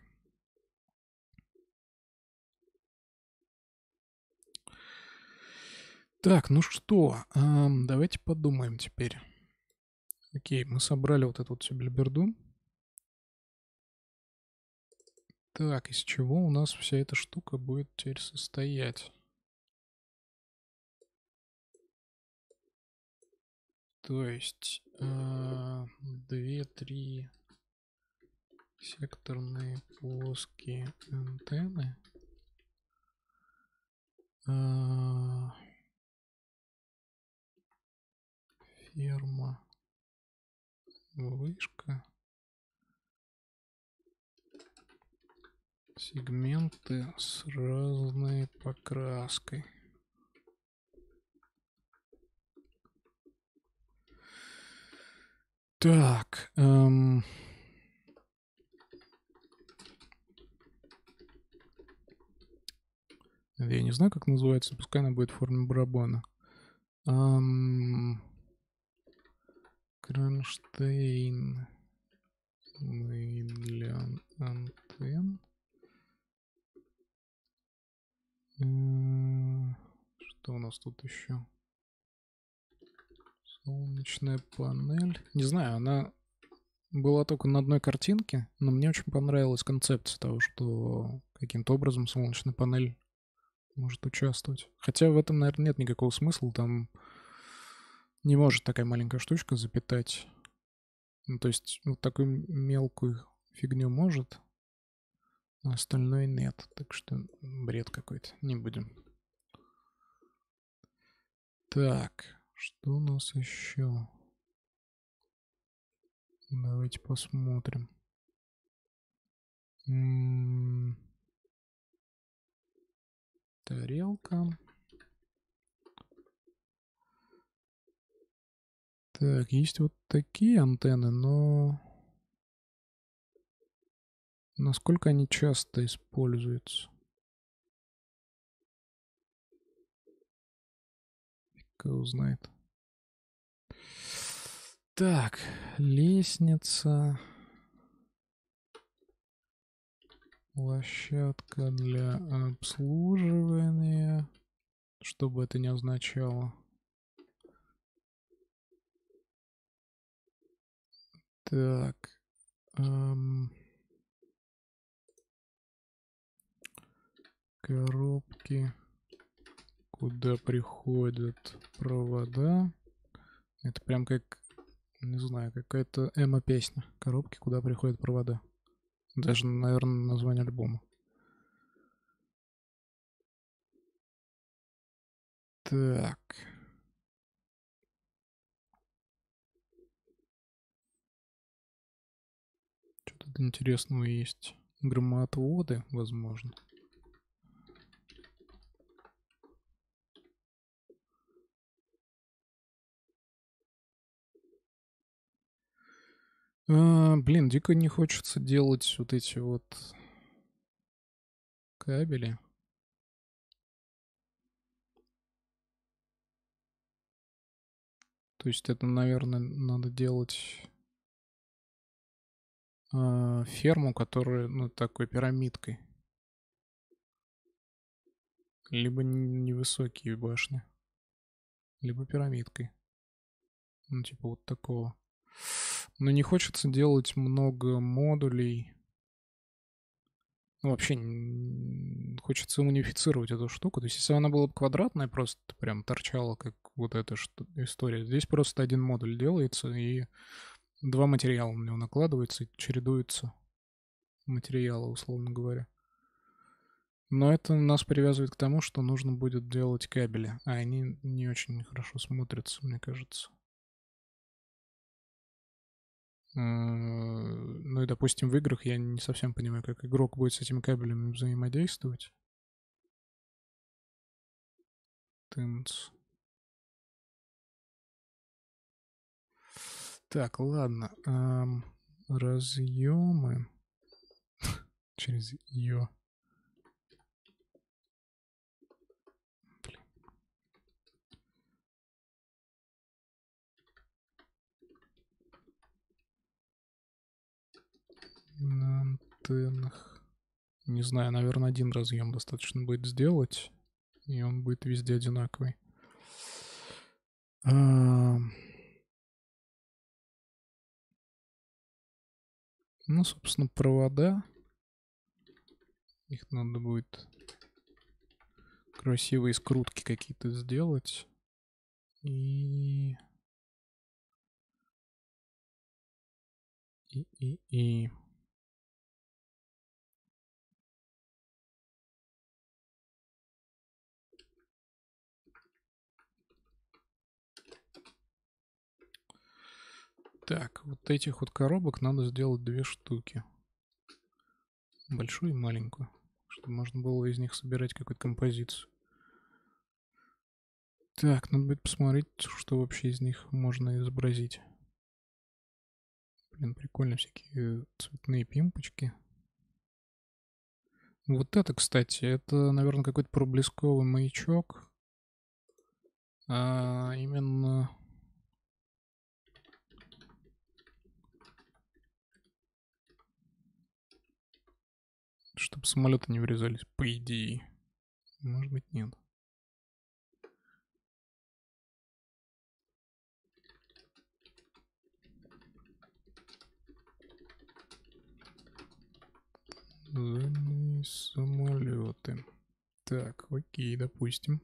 Так, ну что, эм, давайте подумаем теперь. Окей, мы собрали вот эту вот всю бельберду. Так, из чего у нас вся эта штука будет теперь состоять? То есть э, две, три секторные плоские антенны. Э, Термо. Вышка. Сегменты с разной покраской. Так. Эм... Я не знаю, как называется, пускай она будет в форме барабана. Эм кронштейн для антенн. Э, что у нас тут еще? Солнечная панель. Не знаю, она была только на одной картинке, но мне очень понравилась концепция того, что каким-то образом солнечная панель может участвовать. Хотя в этом, наверное, нет никакого смысла. Там не может такая маленькая штучка запитать. Ну, то есть вот ну, такую мелкую фигню может, а остальное нет. Так что бред какой-то. Не будем. Так, что у нас еще? Давайте посмотрим. М м-м. -м -м. Тарелка. Так, есть вот такие антенны, но... Насколько они часто используются? Кто узнает? Так, лестница. Площадка для обслуживания. чтобы это не означало. Так. Эм... Коробки. Куда приходят провода? Это прям как, не знаю, какая-то эмо-песня. Коробки, куда приходят провода. Даже, наверное, название альбома. Так. интересного есть? Громоотводы, возможно. А, блин, дико не хочется делать вот эти вот кабели. То есть это, наверное, надо делать Э, ферму, которая, ну, такой пирамидкой. Либо невысокие башни. Либо пирамидкой. Ну, типа вот такого. Но не хочется делать много модулей. Ну, вообще, хочется унифицировать эту штуку. То есть, если она была бы квадратная, просто прям торчала, как вот эта история. Здесь просто один модуль делается, и два материала у него накладываются и чередуются материалы, условно говоря. Но это нас привязывает к тому, что нужно будет делать кабели, а они не очень хорошо смотрятся, мне кажется. Э, ну и, допустим, в играх я не совсем понимаю, как игрок будет с этими кабелями взаимодействовать. Тынц. Так, ладно. Эм, разъемы через ее. На антеннах. Не знаю, наверное, один разъем достаточно будет сделать. И он будет везде одинаковый. А -а -а. Ну, собственно, провода. Их надо будет красивые скрутки какие-то сделать. И... И-и-и... Так, вот этих вот коробок надо сделать две штуки. Большую и маленькую. Чтобы можно было из них собирать какую-то композицию. Так, надо будет посмотреть, что вообще из них можно изобразить. Блин, прикольно всякие цветные пимпочки. Вот это, кстати, это, наверное, какой-то проблесковый маячок. А именно чтобы самолеты не врезались, по идее. Может быть, нет. Зальные самолеты. Так, окей, допустим.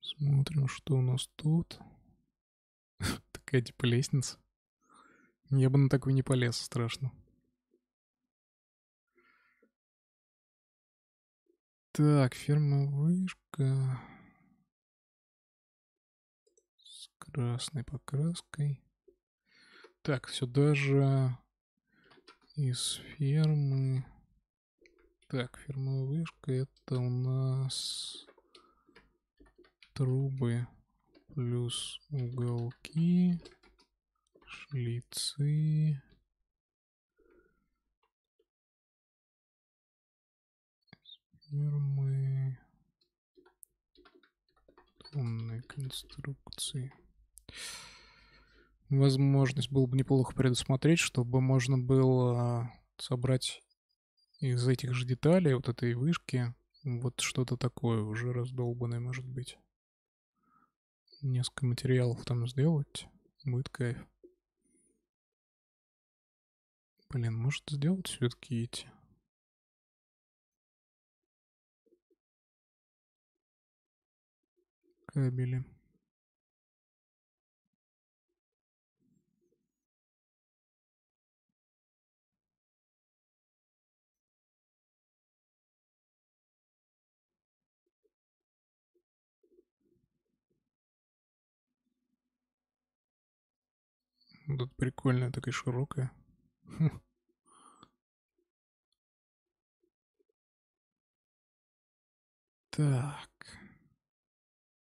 Смотрим, что у нас тут. Такая типа лестница. Я бы на такую не полез, страшно. Так, ферма вышка. С красной покраской. Так, сюда же из фермы. Так, ферма вышка это у нас трубы плюс уголки, шлицы. например, мы умные конструкции. Возможность было бы неплохо предусмотреть, чтобы можно было собрать из этих же деталей, вот этой вышки, вот что-то такое уже раздолбанное, может быть. Несколько материалов там сделать, будет кайф. Блин, может сделать все-таки эти кабели Тут прикольная такая широкая. Так.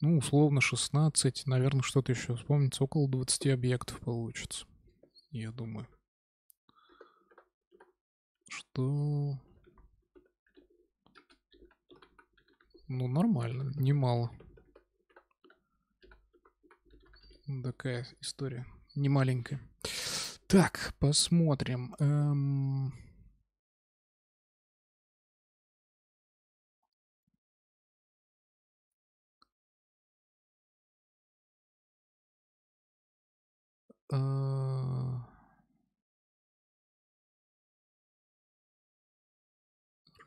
ну, условно 16, наверное, что-то еще вспомнится. Около 20 объектов получится, я думаю. Что... Ну, нормально, немало. Такая история, не маленькая. Так, посмотрим. Эм... э,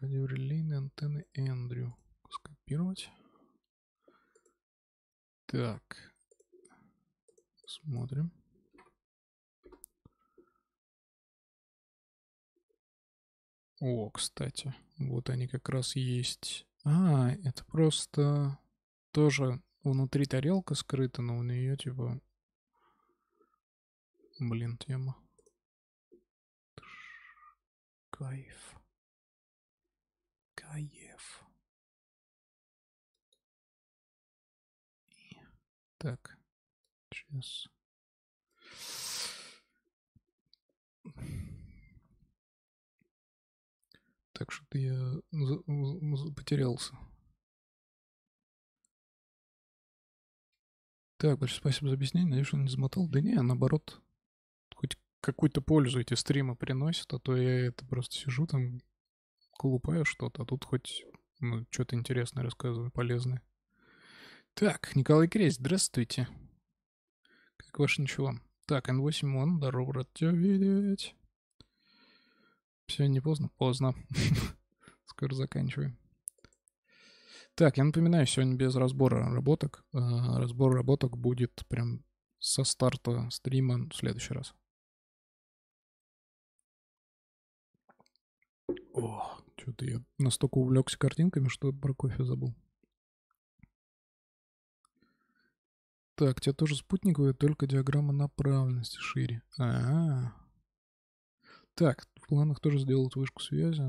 радиорелейные антенны Эндрю. Скопировать. Так. Смотрим. О, кстати, вот они как раз есть. А, это просто тоже внутри тарелка скрыта, но у нее типа Блин, тема. Кайф. Каев. Так, сейчас. Так что-то я потерялся. Так, большое спасибо за объяснение. Надеюсь, он не замотал. Да не, наоборот, какую-то пользу эти стримы приносят, а то я это просто сижу там, колупаю что-то, а тут хоть ну, что-то интересное рассказываю, полезное. Так, Николай Крест, здравствуйте. Как ваше ничего? Так, N8 он, здорово, рад тебя видеть. Все, не поздно? Поздно. Скоро заканчиваем. Так, я напоминаю, сегодня без разбора работок. А, разбор работок будет прям со старта стрима в следующий раз. О, что-то я настолько увлекся картинками, что про кофе забыл. Так, тебя тоже спутниковая, только диаграмма направленности шире. А, -а, а Так, в планах тоже сделать вышку связи.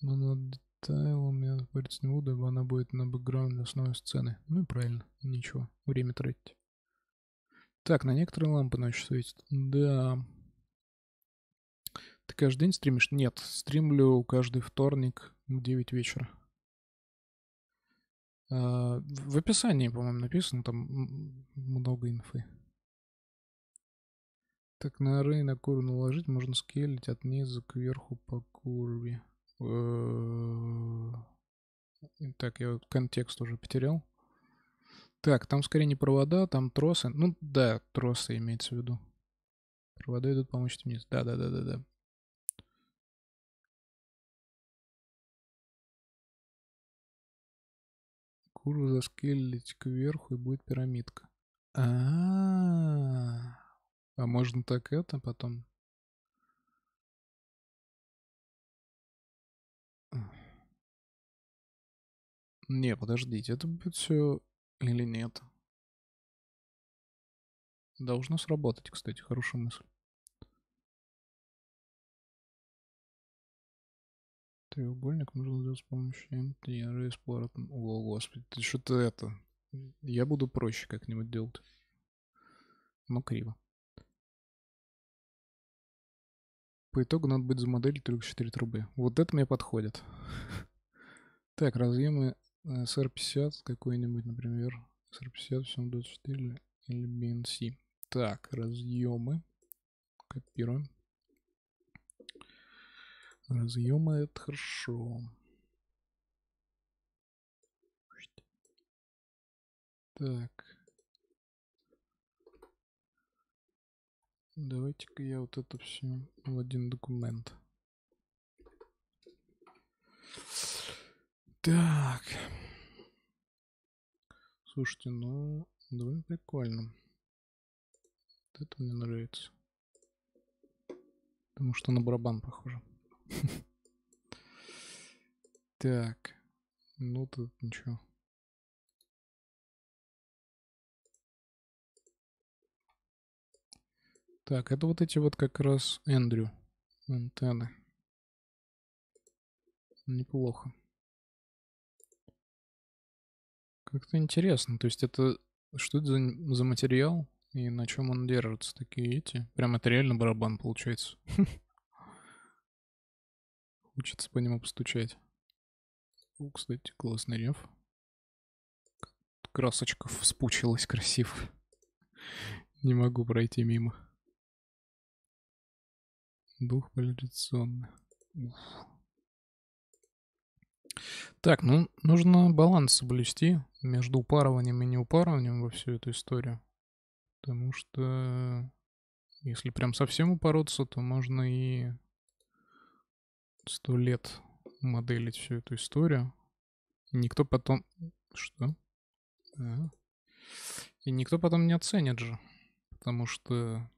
Но над детайлом я спорить не буду, ибо она будет на бэкграунде основной сцены. Ну и правильно, ничего, время тратить. Так, на некоторые лампы ночью светит. Да, ты каждый день стримишь? Нет, стримлю каждый вторник в 9 вечера. А, в описании, по-моему, написано, там много инфы. Так, на ры на куру наложить можно скелить от низа кверху по курве. Э, так, я контекст уже потерял. Так, там скорее не провода, там тросы. Ну да, тросы имеется в виду. Провода идут помочь вниз. Да, да, да, да, да. кожу заскелить кверху и будет пирамидка. -а. а можно так это потом? Не, подождите, это будет все или нет? Должно сработать, кстати, хорошая мысль. Треугольник нужно сделать с помощью MTR и Explorer. О, господи, ты что-то это... Я буду проще как-нибудь делать. Но криво. По итогу надо будет модель только 4 трубы. Вот это мне подходит. Так, разъемы SR50 э, какой-нибудь, например. SR50, 724 или BNC. Так, разъемы. Копируем. Разъемы это хорошо. Так. Давайте-ка я вот это все в один документ. Так. Слушайте, ну, довольно прикольно. Вот это мне нравится. Потому что на барабан похоже. Так. Ну тут ничего. Так, это вот эти вот как раз Эндрю антенны. Неплохо. Как-то интересно. То есть это... Что это за, за материал? И на чем он держится? Такие эти? Прям это реально барабан получается. Хочется по нему постучать. О, кстати, классный рев. Красочка вспучилась красиво. Не могу пройти мимо. Дух поляризационный. Так, ну, нужно баланс соблюсти между упарыванием и неупарыванием во всю эту историю. Потому что если прям совсем упороться, то можно и сто лет моделить всю эту историю. И никто потом... Что? Да. И никто потом не оценит же. Потому что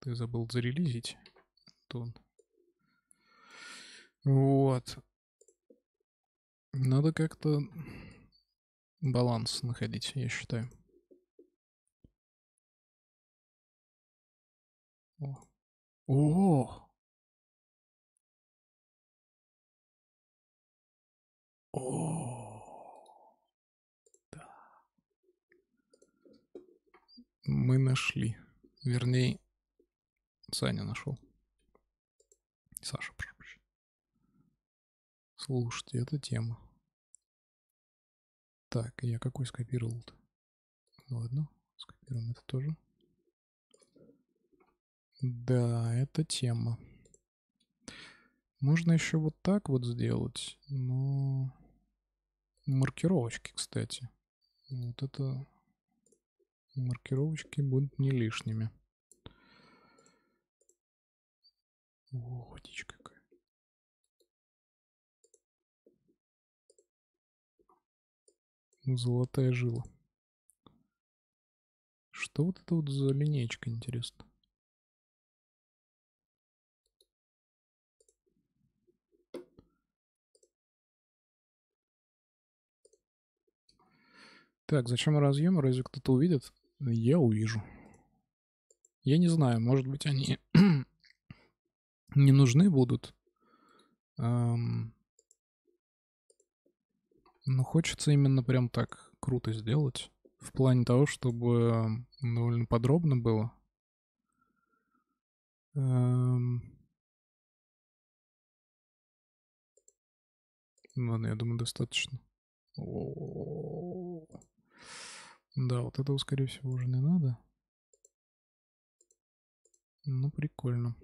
ты забыл зарелизить, Тон. Вот. Надо как-то баланс находить, я считаю. О. О! О, да. Мы нашли. Вернее, Саня нашел. Саша, прошу прощения. Слушайте, это тема. Так, я какой скопировал-то? Ладно, скопируем это тоже. Да, это тема. Можно еще вот так вот сделать, но... Маркировочки, кстати. Вот это... Маркировочки будут не лишними. О, водичка какая. Ну, золотая жила. Что вот это вот за линейка, интересно? Так, зачем разъем? Разве кто-то увидит? Я увижу. Я не знаю, может быть, они не нужны будут. Эм... Но хочется именно прям так круто сделать. В плане того, чтобы довольно подробно было. Эм... Ладно, я думаю, достаточно. О -о -о да, вот этого, скорее всего, уже не надо. Ну, прикольно.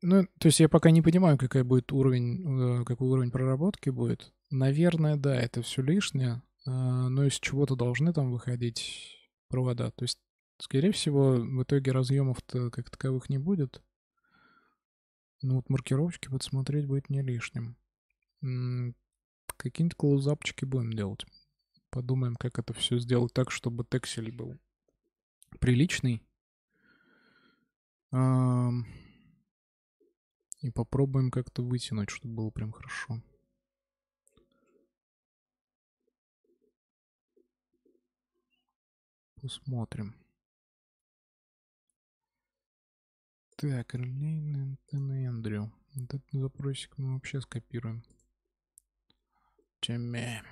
Ну, то есть я пока не понимаю, какой будет уровень, э, какой уровень проработки будет. Наверное, да, это все лишнее. Э, но из чего-то должны там выходить провода. То есть, скорее всего, в итоге разъемов-то как таковых не будет. Ну вот маркировочки подсмотреть будет не лишним. Какие-нибудь клоузапчики будем делать. Подумаем, как это все сделать так, чтобы тексель был приличный. И попробуем как-то вытянуть, чтобы было прям хорошо. Посмотрим. Так, Эрлейн и Эндрю. этот запросик мы вообще скопируем. Чеме.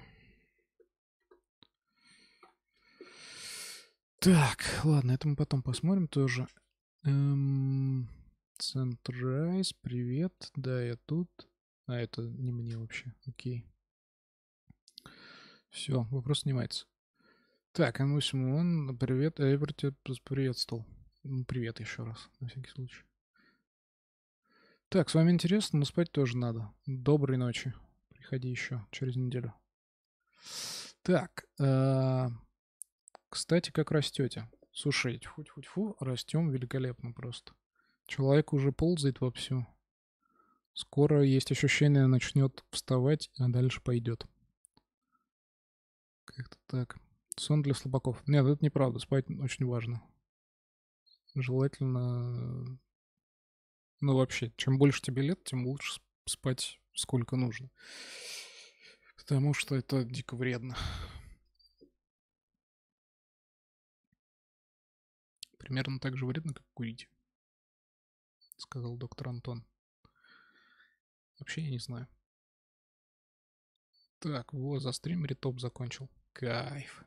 Так, ладно, это мы потом посмотрим тоже. Эм, привет. Да, я тут. А, это не мне вообще. Окей. Все, вопрос снимается. Так, а Анну он, привет. Эвер тебя приветствовал. Ну, привет еще раз, на всякий случай. Так, с вами интересно, но спать тоже надо. Доброй ночи. Приходи еще через неделю. Так, э -э кстати, как растете? Слушай, тьфу-тьфу-тьфу, растем великолепно просто. Человек уже ползает вовсю. Скоро есть ощущение, начнет вставать, а дальше пойдет. Как-то так. Сон для слабаков. Нет, это неправда. Спать очень важно. Желательно... Ну, вообще, чем больше тебе лет, тем лучше спать сколько нужно. Потому что это дико вредно. примерно так же вредно, как курить, сказал доктор Антон. Вообще я не знаю. Так, вот, за стримере топ закончил. Кайф.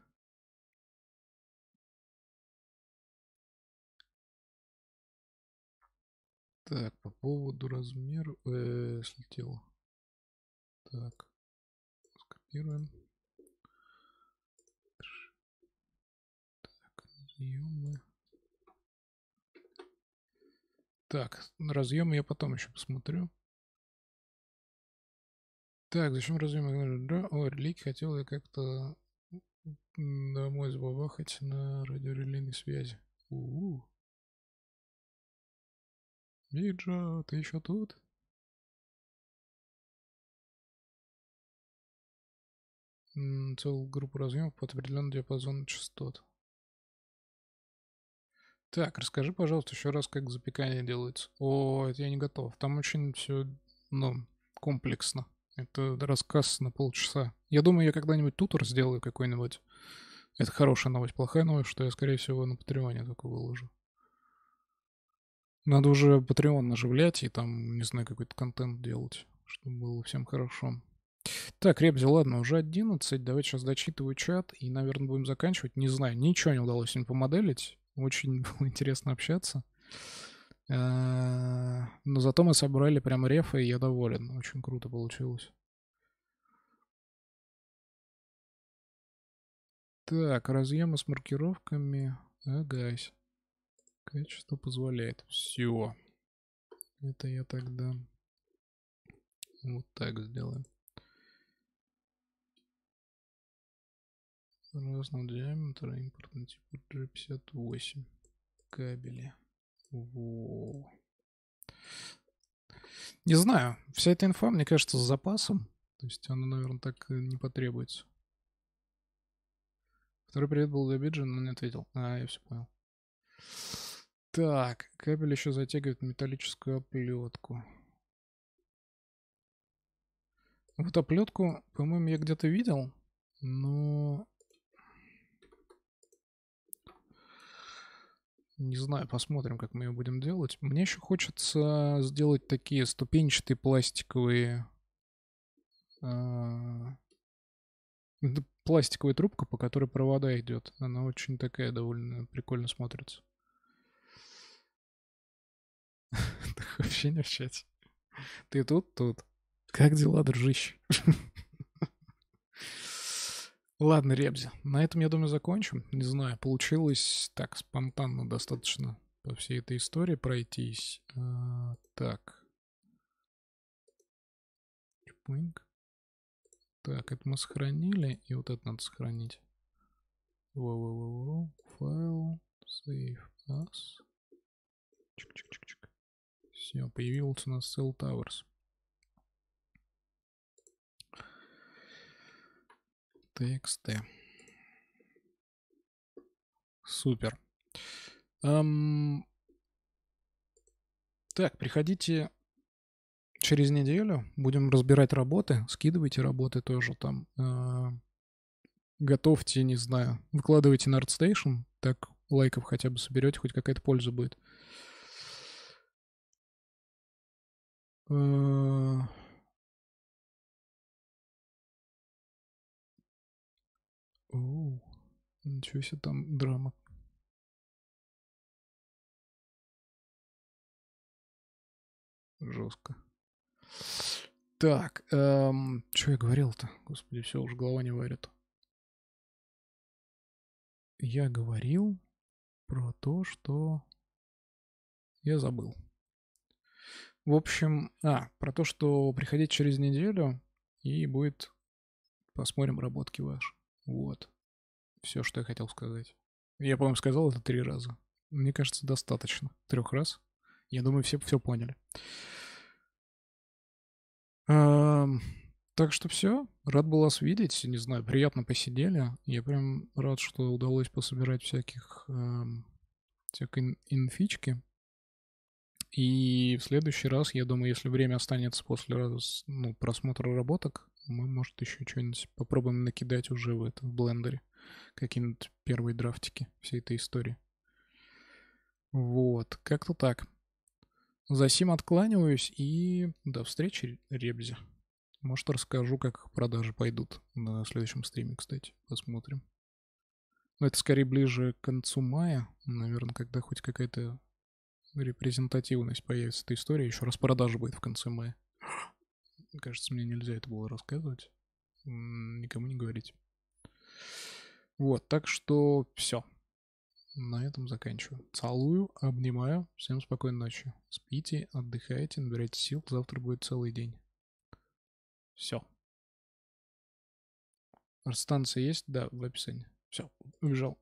Так, по поводу размера... Э, слетело. Так. Скопируем. Так, мы. Так, разъем я потом еще посмотрю. Так, зачем разъем? о, релик хотел я как-то домой сбабахать на радиорелейной связи. У-у-у. Миджа, ты еще тут? Целую группу разъемов под определенный диапазон частот. Так, расскажи, пожалуйста, еще раз, как запекание делается. О, это я не готов. Там очень все, ну, комплексно. Это рассказ на полчаса. Я думаю, я когда-нибудь тутор сделаю какой-нибудь. Это хорошая новость, плохая новость, что я, скорее всего, на Патреоне только выложу. Надо уже патреон наживлять и там, не знаю, какой-то контент делать, чтобы было всем хорошо. Так, ребзи, ладно, уже 11. Давайте сейчас дочитываю чат и, наверное, будем заканчивать. Не знаю, ничего не удалось им помоделить. Очень было интересно общаться. Э, но зато мы собрали прям реф, и я доволен. Очень круто получилось. Так, разъемы с маркировками. Агайс. Качество позволяет. Все. Это я тогда вот так сделаю. разного диаметра, импортный тип G58. Кабели. Во. Не знаю, вся эта инфа, мне кажется, с запасом. То есть она, наверное, так не потребуется. Второй привет был обиджен, но не ответил. А, я все понял. Так, кабель еще затягивает металлическую оплетку. Вот оплетку, по-моему, я где-то видел, но Не знаю, посмотрим, как мы ее будем делать. Мне еще хочется сделать такие ступенчатые пластиковые... Э, пластиковая трубка, по которой провода идет. Она очень такая довольно прикольно смотрится. Ощущение в чате. Ты тут, тут. Как дела, дружище? Ладно, Ребзи, на этом, я думаю, закончим. Не знаю, получилось так спонтанно достаточно по всей этой истории пройтись. А, так. Чпуньк. Так, это мы сохранили, и вот это надо сохранить. Воу-воу-воу, файл, save as. Чик-чик-чик-чик. Все, появился у нас Cell Towers. txt. Э. Супер. Um, так, приходите через неделю. Будем разбирать работы. Скидывайте работы тоже там. Э, готовьте, не знаю. Выкладывайте на ArtStation. Так лайков хотя бы соберете, хоть какая-то польза будет. Э, Оу, ничего себе там драма. Жестко. Так, эм, что я говорил-то? Господи, все, уж голова не варит. Я говорил про то, что я забыл. В общем, а, про то, что приходить через неделю и будет... Посмотрим работки ваши. Вот. Все, что я хотел сказать. Я, по-моему, сказал это три раза. Мне кажется, достаточно. Трех раз. Я думаю, все все поняли. так что все. Рад был вас видеть. Не знаю, приятно посидели. Я прям рад, что удалось пособирать всяких эм, всякой инфички. И в следующий раз, я думаю, если время останется после ну, просмотра работок, мы, может, еще что-нибудь попробуем накидать уже в этом в блендере. Какие-нибудь первые драфтики всей этой истории. Вот, как-то так. За сим откланиваюсь и до встречи, Ребзи. Может, расскажу, как продажи пойдут на следующем стриме, кстати. Посмотрим. Но это скорее ближе к концу мая, наверное, когда хоть какая-то репрезентативность появится этой истории. Еще раз продажа будет в конце мая. Кажется, мне нельзя это было рассказывать. Никому не говорить. Вот, так что все. На этом заканчиваю. Целую, обнимаю. Всем спокойной ночи. Спите, отдыхайте, набирайте сил. Завтра будет целый день. Все. Станция есть? Да, в описании. Все, убежал.